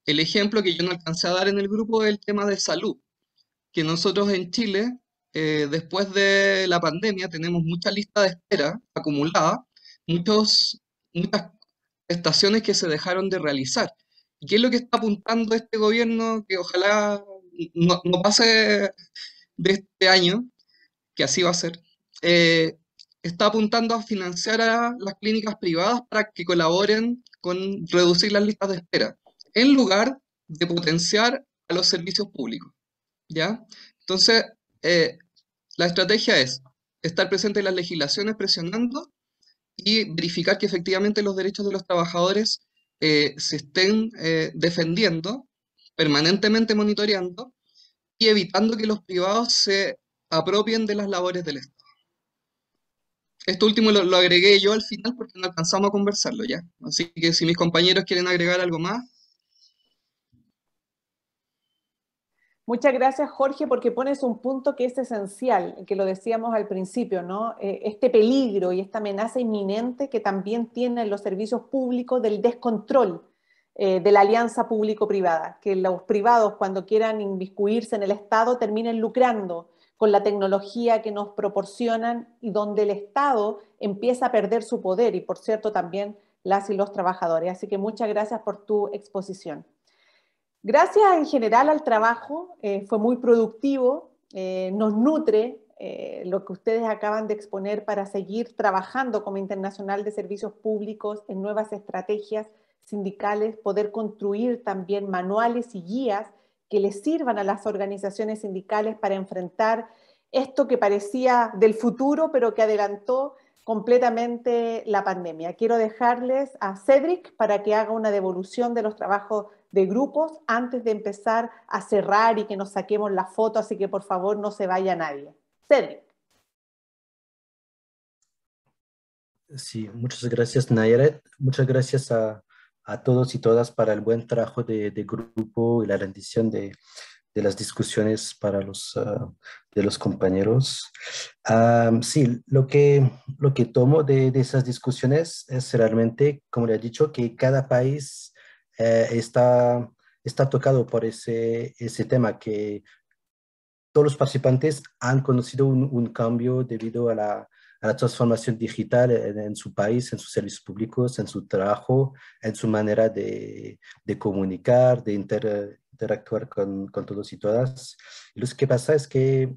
El ejemplo que yo no alcancé a dar en el grupo del tema de salud, que nosotros en Chile eh, después de la pandemia tenemos mucha lista de espera acumulada, muchos, muchas estaciones que se dejaron de realizar. qué es lo que está apuntando este gobierno que ojalá no, pase de este año, que así va a ser? Eh, está apuntando a financiar a las clínicas privadas para que colaboren con reducir las listas de espera, en lugar de potenciar a los servicios públicos. ¿ya? Entonces, eh, la estrategia es estar presente en las legislaciones presionando y verificar que efectivamente los derechos de los trabajadores eh, se estén eh, defendiendo, permanentemente monitoreando y evitando que los privados se apropien de las labores del Estado. Esto último lo agregué yo al final porque no alcanzamos a conversarlo ya. Así que si mis compañeros quieren agregar algo más, Muchas gracias, Jorge, porque pones un punto que es esencial, que lo decíamos al principio, ¿no? Eh, este peligro y esta amenaza inminente que también tienen los servicios públicos del descontrol eh, de la alianza público-privada, que los privados cuando quieran inviscuirse en el Estado terminen lucrando con la tecnología que nos proporcionan y donde el Estado empieza a perder su poder y, por cierto, también las y los trabajadores. Así que muchas gracias por tu exposición. Gracias en general al trabajo, eh, fue muy productivo, eh, nos nutre eh, lo que ustedes acaban de exponer para seguir trabajando como Internacional de Servicios Públicos en nuevas estrategias sindicales, poder construir también manuales y guías que les sirvan a las organizaciones sindicales para enfrentar esto que parecía del futuro, pero que adelantó completamente la pandemia. Quiero dejarles a Cedric para que haga una devolución de los trabajos de grupos antes de empezar a cerrar y que nos saquemos la foto, así que por favor no se vaya nadie. Cedric. Sí, muchas gracias Nayaret, muchas gracias a, todos y todas para el buen trabajo de grupo y la rendición de, de las discusiones para los, ah, de los compañeros. Ah, sí, lo que, lo que tomo de, de, esas discusiones es realmente, como le he dicho, que cada país eh, está, está tocado por ese, ese tema, que todos los participantes han conocido un, un cambio debido a la, a la transformación digital en, en, su país, en sus servicios públicos, en su trabajo, en su manera de, de comunicar, de inter, interactuar con, todos y todas. Lo que pasa es que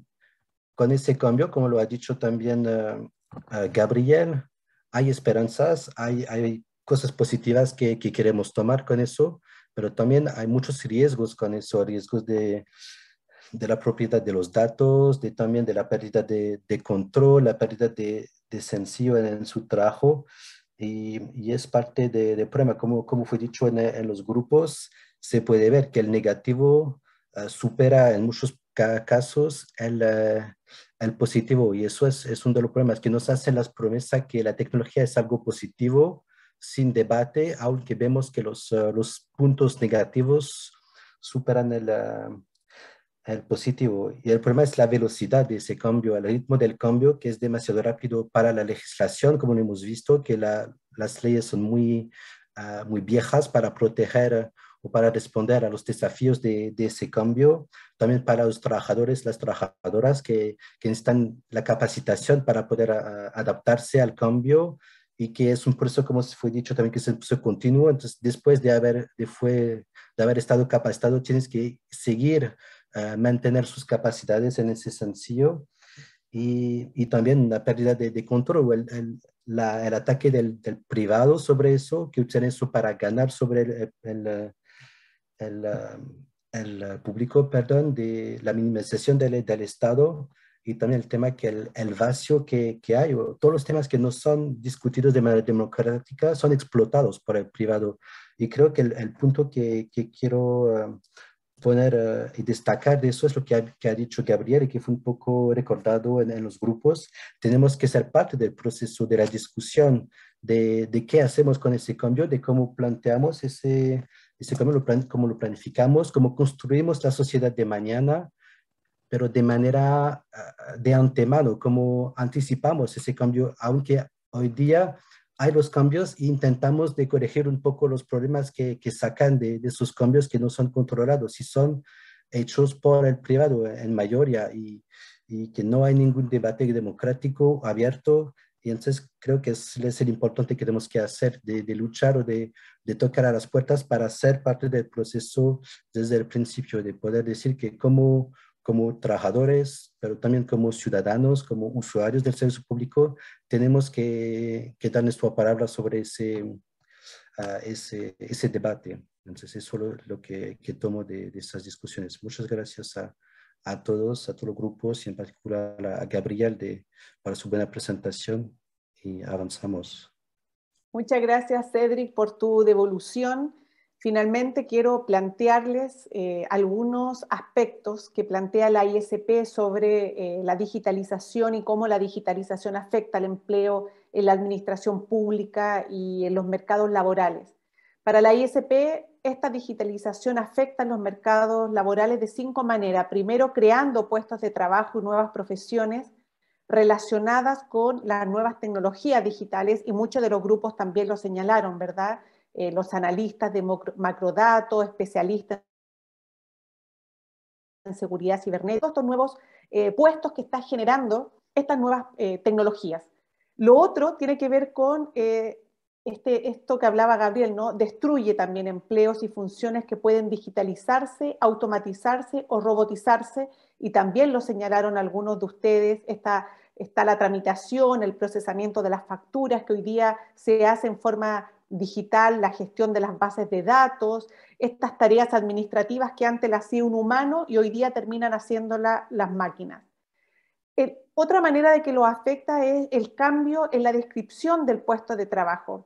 con ese cambio, como lo ha dicho también eh, eh, Gabriel, hay esperanzas, hay, hay cosas positivas que, queremos tomar con eso, pero también hay muchos riesgos con eso, riesgos de, la propiedad de los datos, de también de la pérdida de, control, la pérdida de, sencillo en, su trabajo. Y, es parte de, de problema, como, como fue dicho en, en los grupos, se puede ver que el negativo eh, supera en muchos casos el, eh, el, positivo y eso es, es, uno de los problemas que nos hacen las promesas que la tecnología es algo positivo sin debate, aunque vemos que los, eh, los puntos negativos superan el, el positivo. Y el problema es la velocidad de ese cambio, el ritmo del cambio que es demasiado rápido para la legislación, como hemos visto, que las leyes son muy, muy viejas para proteger o para responder a los desafíos de, ese cambio, también para los trabajadores, las trabajadoras que, que necesitan la capacitación para poder adaptarse al cambio y que es un proceso, como se fue dicho también, que es un proceso continuo. Entonces, después de haber, de fue, de haber estado capacitado, tienes que seguir, eh, mantener sus capacidades en ese sencillo. Y, y también la pérdida de, control, el, el, la, el ataque del, privado sobre eso, que usan eso para ganar sobre el, eh, el, um, el uh, público, perdón, de la minimización del, del Estado y también el tema que el, vacío que, que, hay, o todos los temas que no son discutidos de manera democrática son explotados por el privado. Y creo que el, punto que, que, quiero um, poner uh, y destacar de eso es lo que ha, dicho Gabriel y que fue un poco recordado en, los grupos. Tenemos que ser parte del proceso de la discusión de, de qué hacemos con ese cambio, de cómo planteamos ese, Dice, este, cómo lo, lo planificamos, cómo construimos la sociedad de mañana, pero de manera ah, de antemano, cómo anticipamos ese cambio, aunque hoy día hay los cambios e intentamos de corregir un poco los problemas que, que sacan de, de, esos cambios que no son controlados y son hechos por el privado en mayoría y, y que no hay ningún debate democrático abierto y entonces creo que es, es el importante que tenemos que hacer, de, de luchar o de, de, tocar a las puertas para ser parte del proceso desde el principio, de poder decir que como, como trabajadores, pero también como ciudadanos, como usuarios del servicio público, tenemos que, que dar nuestra palabra sobre ese, ah, ese, ese, debate. Entonces, eso es lo que, tomo de, de estas discusiones. Muchas gracias a, a todos, a todos los grupos y en particular a Gabriel de, para su buena presentación y avanzamos. Muchas gracias, Cedric, por tu devolución. Finalmente, quiero plantearles eh, algunos aspectos que plantea la ISP sobre eh, la digitalización y cómo la digitalización afecta al empleo en la administración pública y en los mercados laborales. Para la ISP, esta digitalización afecta a los mercados laborales de cinco maneras. Primero, creando puestos de trabajo y nuevas profesiones relacionadas con las nuevas tecnologías digitales y muchos de los grupos también lo señalaron, ¿verdad? Eh, los analistas de macrodatos, especialistas en seguridad cibernética, estos nuevos eh, puestos que están generando estas nuevas eh, tecnologías. Lo otro tiene que ver con este, esto que hablaba Gabriel, ¿no? Destruye también empleos y funciones que pueden digitalizarse, automatizarse o robotizarse, y también lo señalaron algunos de ustedes, está, la tramitación, el procesamiento de las facturas que hoy día se hace en forma digital, la gestión de las bases de datos, estas tareas administrativas que antes las hacía un humano y hoy día terminan haciéndolas las máquinas. otra manera de que lo afecta es el cambio en la descripción del puesto de trabajo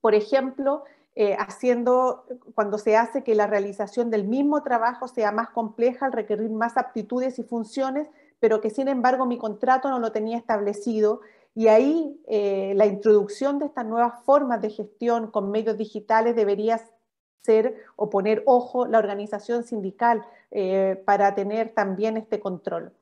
por ejemplo, eh, haciendo, cuando se hace que la realización del mismo trabajo sea más compleja, al requerir más aptitudes y funciones, pero que sin embargo mi contrato no lo tenía establecido. Y ahí eh, la introducción de estas nuevas formas de gestión con medios digitales debería ser o poner ojo la organización sindical eh, para tener también este control.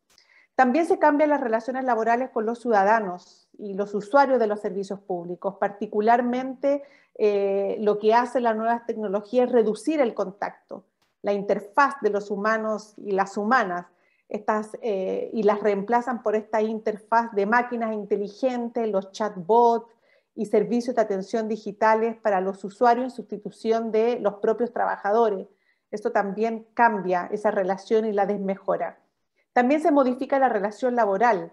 También se cambian las relaciones laborales con los ciudadanos y los usuarios de los servicios públicos. Particularmente eh, lo que hace las nuevas tecnologías es reducir el contacto, la interfaz de los humanos y las humanas, estas, eh, y las reemplazan por esta interfaz de máquinas inteligentes, los chatbots y servicios de atención digitales para los usuarios en sustitución de los propios trabajadores. Esto también cambia esa relación y la desmejora. También se modifica la relación laboral,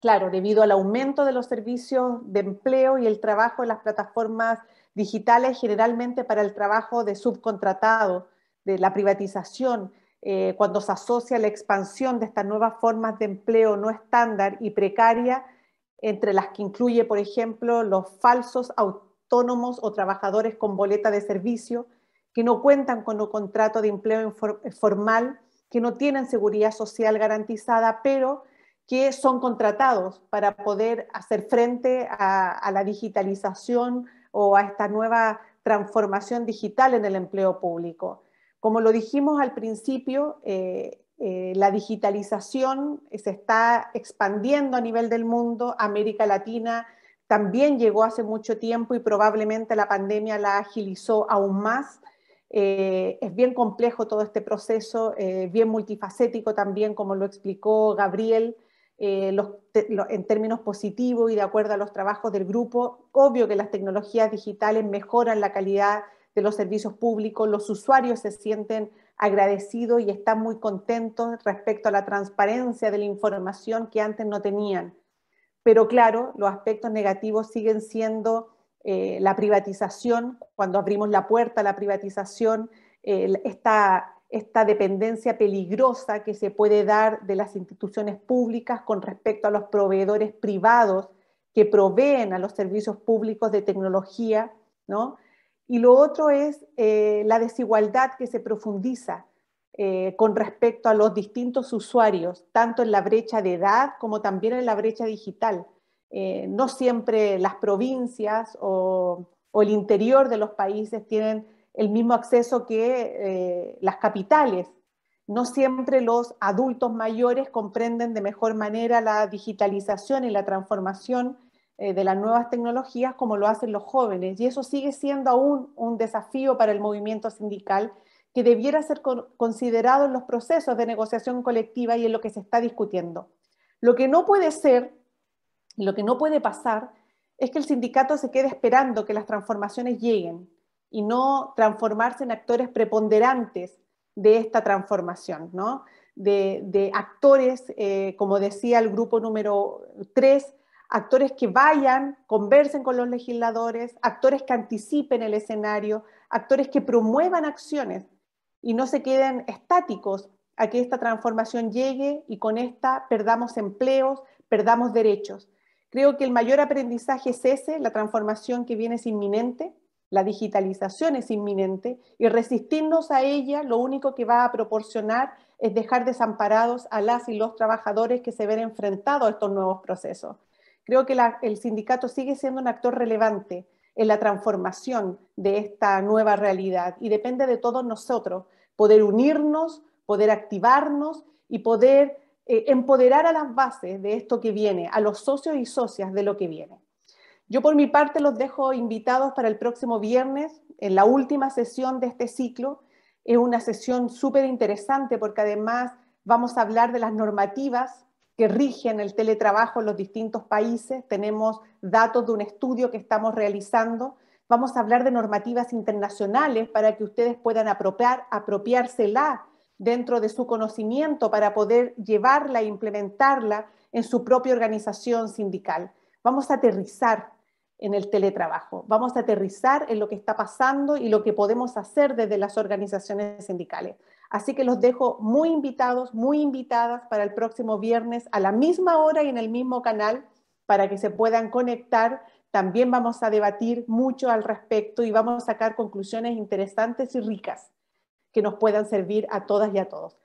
Claro, debido al aumento de los servicios de empleo y el trabajo en las plataformas digitales, generalmente para el trabajo de subcontratado, de la privatización, eh, cuando se asocia la expansión de estas nuevas formas de empleo no estándar y precaria, entre las que incluye, por ejemplo, los falsos autónomos o trabajadores con boleta de servicio, que no cuentan con un contrato de empleo formal, que no tienen seguridad social garantizada, pero que son contratados para poder hacer frente a, la digitalización o a esta nueva transformación digital en el empleo público. Como lo dijimos al principio, eh, eh, la digitalización se está expandiendo a nivel del mundo, América Latina también llegó hace mucho tiempo y probablemente la pandemia la agilizó aún más. Eh, es bien complejo todo este proceso, bien multifacético también, como lo explicó Gabriel. Eh, en términos positivos y de acuerdo a los trabajos del grupo. Obvio que las tecnologías digitales mejoran la calidad de los servicios públicos, los usuarios se sienten agradecidos y están muy contentos respecto a la transparencia de la información que antes no tenían. Pero claro, los aspectos negativos siguen siendo eh, la privatización, cuando abrimos la puerta a la privatización, eh, esta esta dependencia peligrosa que se puede dar de las instituciones públicas con respecto a los proveedores privados que proveen a los servicios públicos de tecnología, ¿no? Y lo otro es eh, la desigualdad que se profundiza eh, con respecto a los distintos usuarios, tanto en la brecha de edad como también en la brecha digital. Eh, no siempre las provincias o, o el interior de los países tienen el mismo acceso que eh, las capitales. No siempre los adultos mayores comprenden de mejor manera la digitalización y la transformación eh, de las nuevas tecnologías como lo hacen los jóvenes. Y eso sigue siendo aún un desafío para el movimiento sindical que debiera ser considerado en los procesos de negociación colectiva y en lo que se está discutiendo. Lo que no puede ser, lo que no puede pasar, es que el sindicato se quede esperando que las transformaciones lleguen y no transformarse en actores preponderantes de esta transformación, ¿no? de, actores, eh, como decía el grupo número 3, actores que vayan, conversen con los legisladores, actores que anticipen el escenario, actores que promuevan acciones y no se queden estáticos a que esta transformación llegue y con esta perdamos empleos, perdamos derechos. Creo que el mayor aprendizaje es ese, la transformación que viene es inminente, la digitalización es inminente y resistirnos a ella lo único que va a proporcionar es dejar desamparados a las y los trabajadores que se ven enfrentados a estos nuevos procesos. Creo que el sindicato sigue siendo un actor relevante en la transformación de esta nueva realidad y depende de todos nosotros poder unirnos, poder activarnos y poder eh, empoderar a las bases de esto que viene, a los socios y socias de lo que viene. Yo por mi parte los dejo invitados para el próximo viernes, en la última sesión de este ciclo. Es una sesión súper interesante porque además vamos a hablar de las normativas que rigen el teletrabajo en los distintos países. Tenemos datos de un estudio que estamos realizando. Vamos a hablar de normativas internacionales para que ustedes puedan apropiar, apropiársela dentro de su conocimiento para poder llevarla e implementarla en su propia organización sindical. Vamos a aterrizar en el teletrabajo. Vamos a aterrizar en lo que está pasando y lo que podemos hacer desde las organizaciones sindicales. Así que los dejo muy invitados, muy invitadas para el próximo viernes a la misma hora y en el mismo canal para que se puedan conectar. También vamos a debatir mucho al respecto y vamos a sacar conclusiones interesantes y ricas que nos puedan servir a todas y a todos.